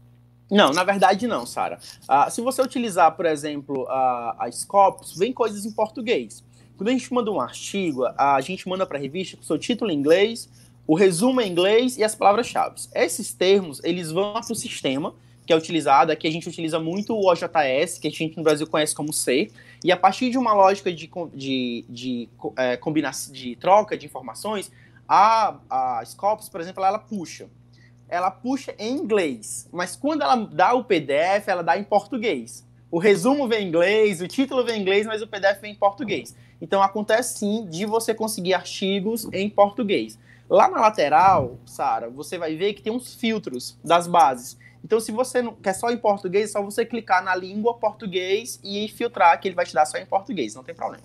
Não, na verdade não, Sara. Ah, se você utilizar, por exemplo, a, a Scopus, vem coisas em português. Quando a gente manda um artigo, a gente manda para a revista com o seu título em inglês, o resumo em inglês e as palavras-chave. Esses termos, eles vão para o sistema que é utilizado, aqui a gente utiliza muito o OJS, que a gente no Brasil conhece como C, e a partir de uma lógica de, de, de, é, combinação, de troca de informações, a, a Scopus, por exemplo, ela, ela puxa ela puxa em inglês, mas quando ela dá o PDF, ela dá em português o resumo vem em inglês, o título vem em inglês, mas o PDF vem em português. Então acontece sim de você conseguir artigos em português. Lá na lateral, Sara, você vai ver que tem uns filtros das bases. Então, se você não quer só em português, é só você clicar na língua português e filtrar, que ele vai te dar só em português, não tem problema.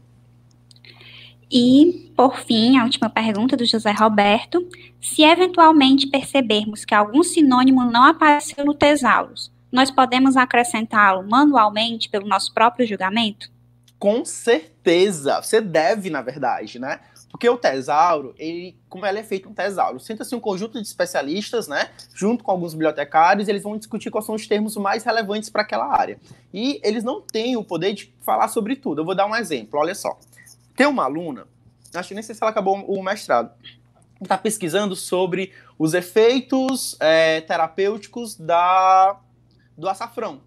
E, por fim, a última pergunta do José Roberto. Se eventualmente percebermos que algum sinônimo não apareceu no tesaurus nós podemos acrescentá-lo manualmente pelo nosso próprio julgamento? Com certeza, você deve, na verdade, né? Porque o tesauro, ele, como ele é feito um tesauro, senta-se um conjunto de especialistas, né, junto com alguns bibliotecários, eles vão discutir quais são os termos mais relevantes para aquela área. E eles não têm o poder de falar sobre tudo. Eu vou dar um exemplo, olha só. Tem uma aluna, acho que nem sei se ela acabou o mestrado, está pesquisando sobre os efeitos é, terapêuticos da do açafrão.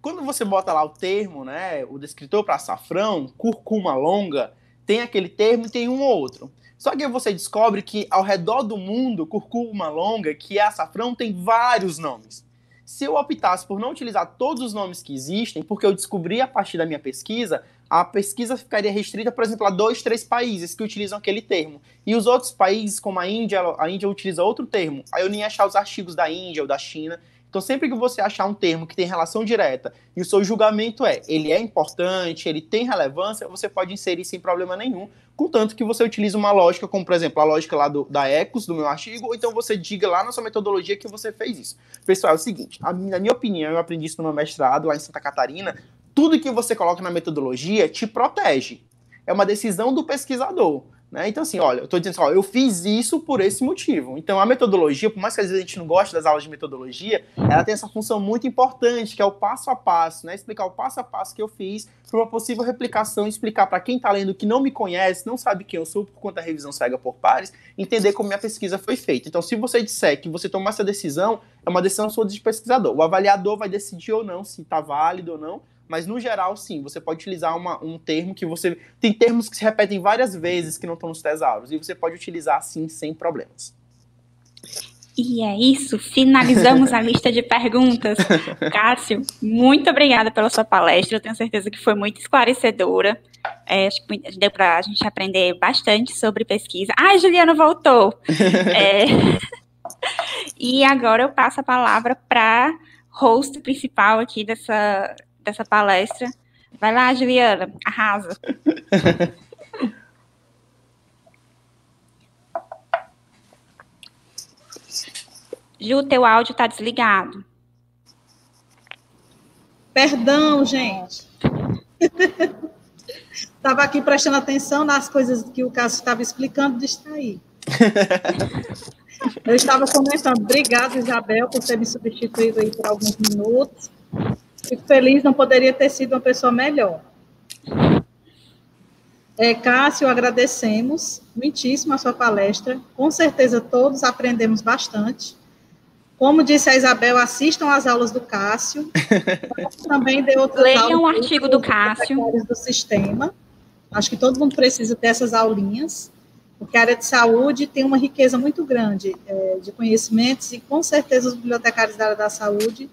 Quando você bota lá o termo, né, o descritor para açafrão, curcuma longa, tem aquele termo e tem um ou outro. Só que você descobre que ao redor do mundo, curcuma longa, que é açafrão, tem vários nomes. Se eu optasse por não utilizar todos os nomes que existem, porque eu descobri a partir da minha pesquisa, a pesquisa ficaria restrita, por exemplo, a dois, três países que utilizam aquele termo. E os outros países, como a Índia, a Índia utiliza outro termo. Aí eu nem ia achar os artigos da Índia ou da China. Então, sempre que você achar um termo que tem relação direta e o seu julgamento é ele é importante, ele tem relevância, você pode inserir sem problema nenhum, contanto que você utilize uma lógica, como por exemplo a lógica lá do, da Ecos, do meu artigo, ou então você diga lá na sua metodologia que você fez isso. Pessoal, é o seguinte: a, na minha opinião, eu aprendi isso no meu mestrado lá em Santa Catarina, tudo que você coloca na metodologia te protege. É uma decisão do pesquisador. Né? Então, assim, olha, eu estou dizendo assim, eu fiz isso por esse motivo. Então, a metodologia, por mais que às vezes a gente não goste das aulas de metodologia, ela tem essa função muito importante, que é o passo a passo, né? Explicar o passo a passo que eu fiz para uma possível replicação, explicar para quem está lendo que não me conhece, não sabe quem eu sou por conta da revisão cega por pares, entender como minha pesquisa foi feita. Então, se você disser que você tomou essa decisão, é uma decisão sua de pesquisador. O avaliador vai decidir ou não se está válido ou não, mas no geral, sim, você pode utilizar uma, um termo que você. Tem termos que se repetem várias vezes que não estão nos tesauros. E você pode utilizar sim sem problemas. E é isso, finalizamos a lista de perguntas. Cássio, muito obrigada pela sua palestra, eu tenho certeza que foi muito esclarecedora. É, acho que deu para a gente aprender bastante sobre pesquisa. Ah, Juliano voltou! É... e agora eu passo a palavra para host principal aqui dessa, essa palestra. Vai lá, Juliana, arrasa. Ju, teu áudio está desligado. Perdão, gente. Estava aqui prestando atenção nas coisas que o Cássio estava explicando, distraí. Eu estava comentando. Obrigada, Isabel, por ter me substituído aí por alguns minutos. Fico feliz, não poderia ter sido uma pessoa melhor. É, Cássio, agradecemos muitíssimo a sua palestra. Com certeza todos aprendemos bastante. Como disse a Isabel, assistam às aulas do Cássio. também deu outras Leiam o artigo do Cássio. Do sistema. Acho que todo mundo precisa dessas aulinhas, porque a área de saúde tem uma riqueza muito grande é, de conhecimentos e, com certeza, os bibliotecários da área da saúde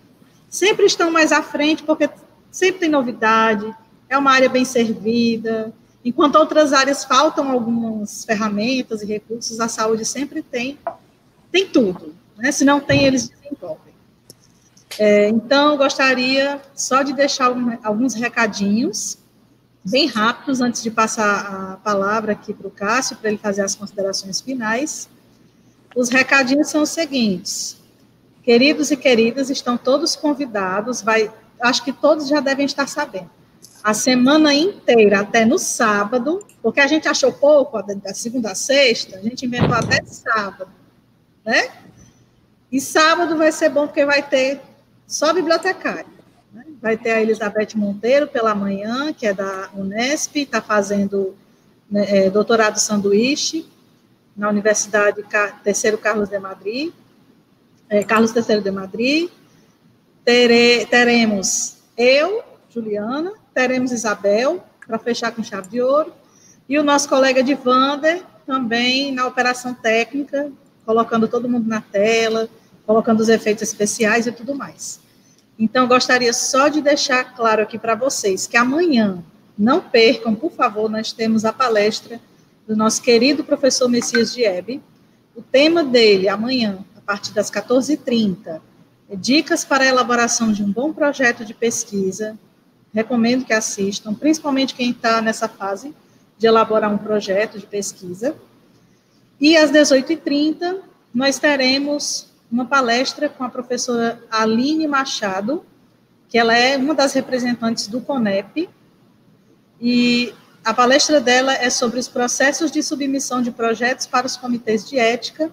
sempre estão mais à frente, porque sempre tem novidade, é uma área bem servida. Enquanto outras áreas faltam algumas ferramentas e recursos, a saúde sempre tem, tem tudo. Né? Se não tem, eles desenvolvem. É, então, gostaria só de deixar alguns recadinhos, bem rápidos, antes de passar a palavra aqui para o Cássio, para ele fazer as considerações finais. Os recadinhos são os seguintes. Queridos e queridas, estão todos convidados, vai, acho que todos já devem estar sabendo. A semana inteira, até no sábado, porque a gente achou pouco, da segunda a sexta, a gente inventou até sábado, né? E sábado vai ser bom, porque vai ter só bibliotecário. Né? Vai ter a Elizabeth Monteiro pela manhã, que é da Unesp, está fazendo né, é, doutorado sanduíche na Universidade Terceiro Carlos de Madrid é, Carlos III de Madrid, Tere, teremos eu, Juliana, teremos Isabel, para fechar com chave de ouro, e o nosso colega de Vander, também na operação técnica, colocando todo mundo na tela, colocando os efeitos especiais e tudo mais. Então, gostaria só de deixar claro aqui para vocês que amanhã, não percam, por favor, nós temos a palestra do nosso querido professor Messias Diebe. O tema dele amanhã partir das 14h30. Dicas para a elaboração de um bom projeto de pesquisa. Recomendo que assistam, principalmente quem está nessa fase de elaborar um projeto de pesquisa. E às 18h30, nós teremos uma palestra com a professora Aline Machado, que ela é uma das representantes do CONEP, e a palestra dela é sobre os processos de submissão de projetos para os comitês de ética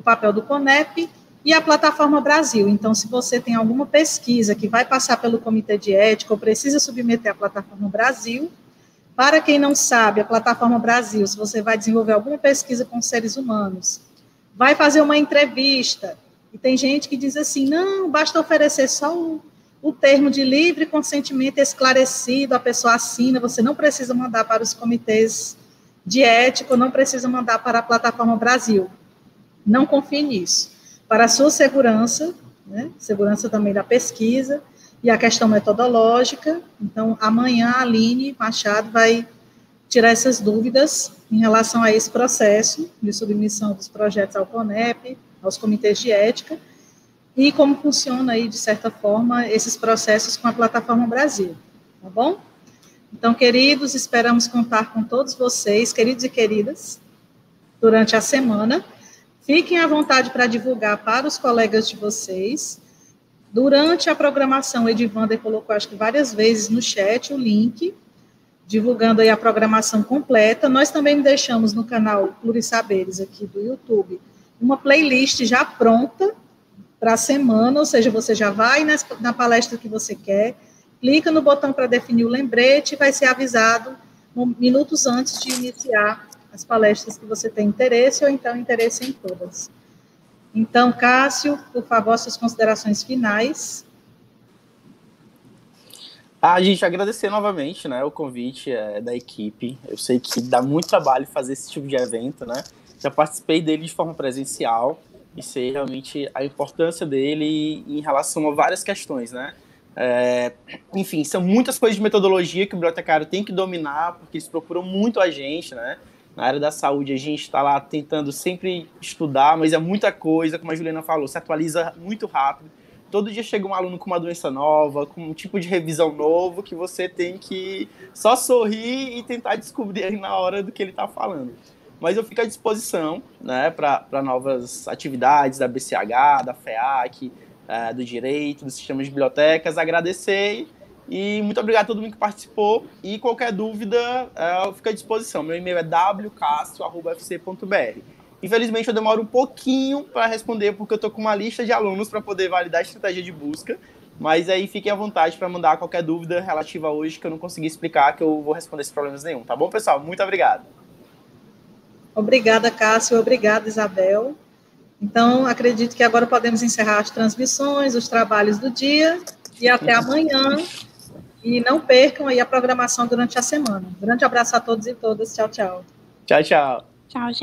o papel do CONEP e a plataforma Brasil. Então, se você tem alguma pesquisa que vai passar pelo Comitê de Ética ou precisa submeter à plataforma Brasil, para quem não sabe, a plataforma Brasil, se você vai desenvolver alguma pesquisa com seres humanos, vai fazer uma entrevista, e tem gente que diz assim: não, basta oferecer só o, o termo de livre consentimento esclarecido, a pessoa assina, você não precisa mandar para os comitês de ética, não precisa mandar para a plataforma Brasil. Não confie nisso. Para a sua segurança, né, segurança também da pesquisa, e a questão metodológica. Então, amanhã a Aline Machado vai tirar essas dúvidas em relação a esse processo de submissão dos projetos ao CONEP, aos comitês de ética, e como funciona aí, de certa forma, esses processos com a Plataforma Brasil, tá bom? Então, queridos, esperamos contar com todos vocês, queridos e queridas, durante a semana. Fiquem à vontade para divulgar para os colegas de vocês. Durante a programação, Edivander colocou, acho que várias vezes no chat, o link, divulgando aí a programação completa. Nós também deixamos no canal Plurisaberes aqui do YouTube uma playlist já pronta para a semana, ou seja, você já vai nas, na palestra que você quer, clica no botão para definir o lembrete e vai ser avisado minutos antes de iniciar as palestras que você tem interesse ou então interesse em todas. Então, Cássio, por favor, suas considerações finais. Ah, gente, agradecer novamente, né, o convite é, da equipe. Eu sei que dá muito trabalho fazer esse tipo de evento, né? Já participei dele de forma presencial e sei realmente a importância dele em relação a várias questões, né? É, enfim, são muitas coisas de metodologia que o bibliotecário tem que dominar, porque eles procuram muito a gente, né? Na área da saúde, a gente está lá tentando sempre estudar, mas é muita coisa, como a Juliana falou, se atualiza muito rápido. Todo dia chega um aluno com uma doença nova, com um tipo de revisão novo, que você tem que só sorrir e tentar descobrir aí na hora do que ele está falando. Mas eu fico à disposição né, para novas atividades da BCH, da FEAC, é, eh, do direito, do sistema de bibliotecas. Agradecer e muito obrigado a todo mundo que participou. E qualquer dúvida, é, eu fica à disposição. Meu e-mail é wcastro.fc.br. Infelizmente, eu demoro um pouquinho para responder, porque eu estou com uma lista de alunos para poder validar a estratégia de busca. Mas aí fiquem à vontade para mandar qualquer dúvida relativa a hoje que eu não consegui explicar, que eu vou responder esses problemas nenhum. Tá bom, pessoal? Muito obrigado. Obrigada, Cássio. Obrigada, Isabel. Então, acredito que agora podemos encerrar as transmissões, os trabalhos do dia. E até amanhã, E não percam aí a programação durante a semana. Grande abraço a todos e todas. Tchau, tchau. Tchau, tchau. Tchau, gente.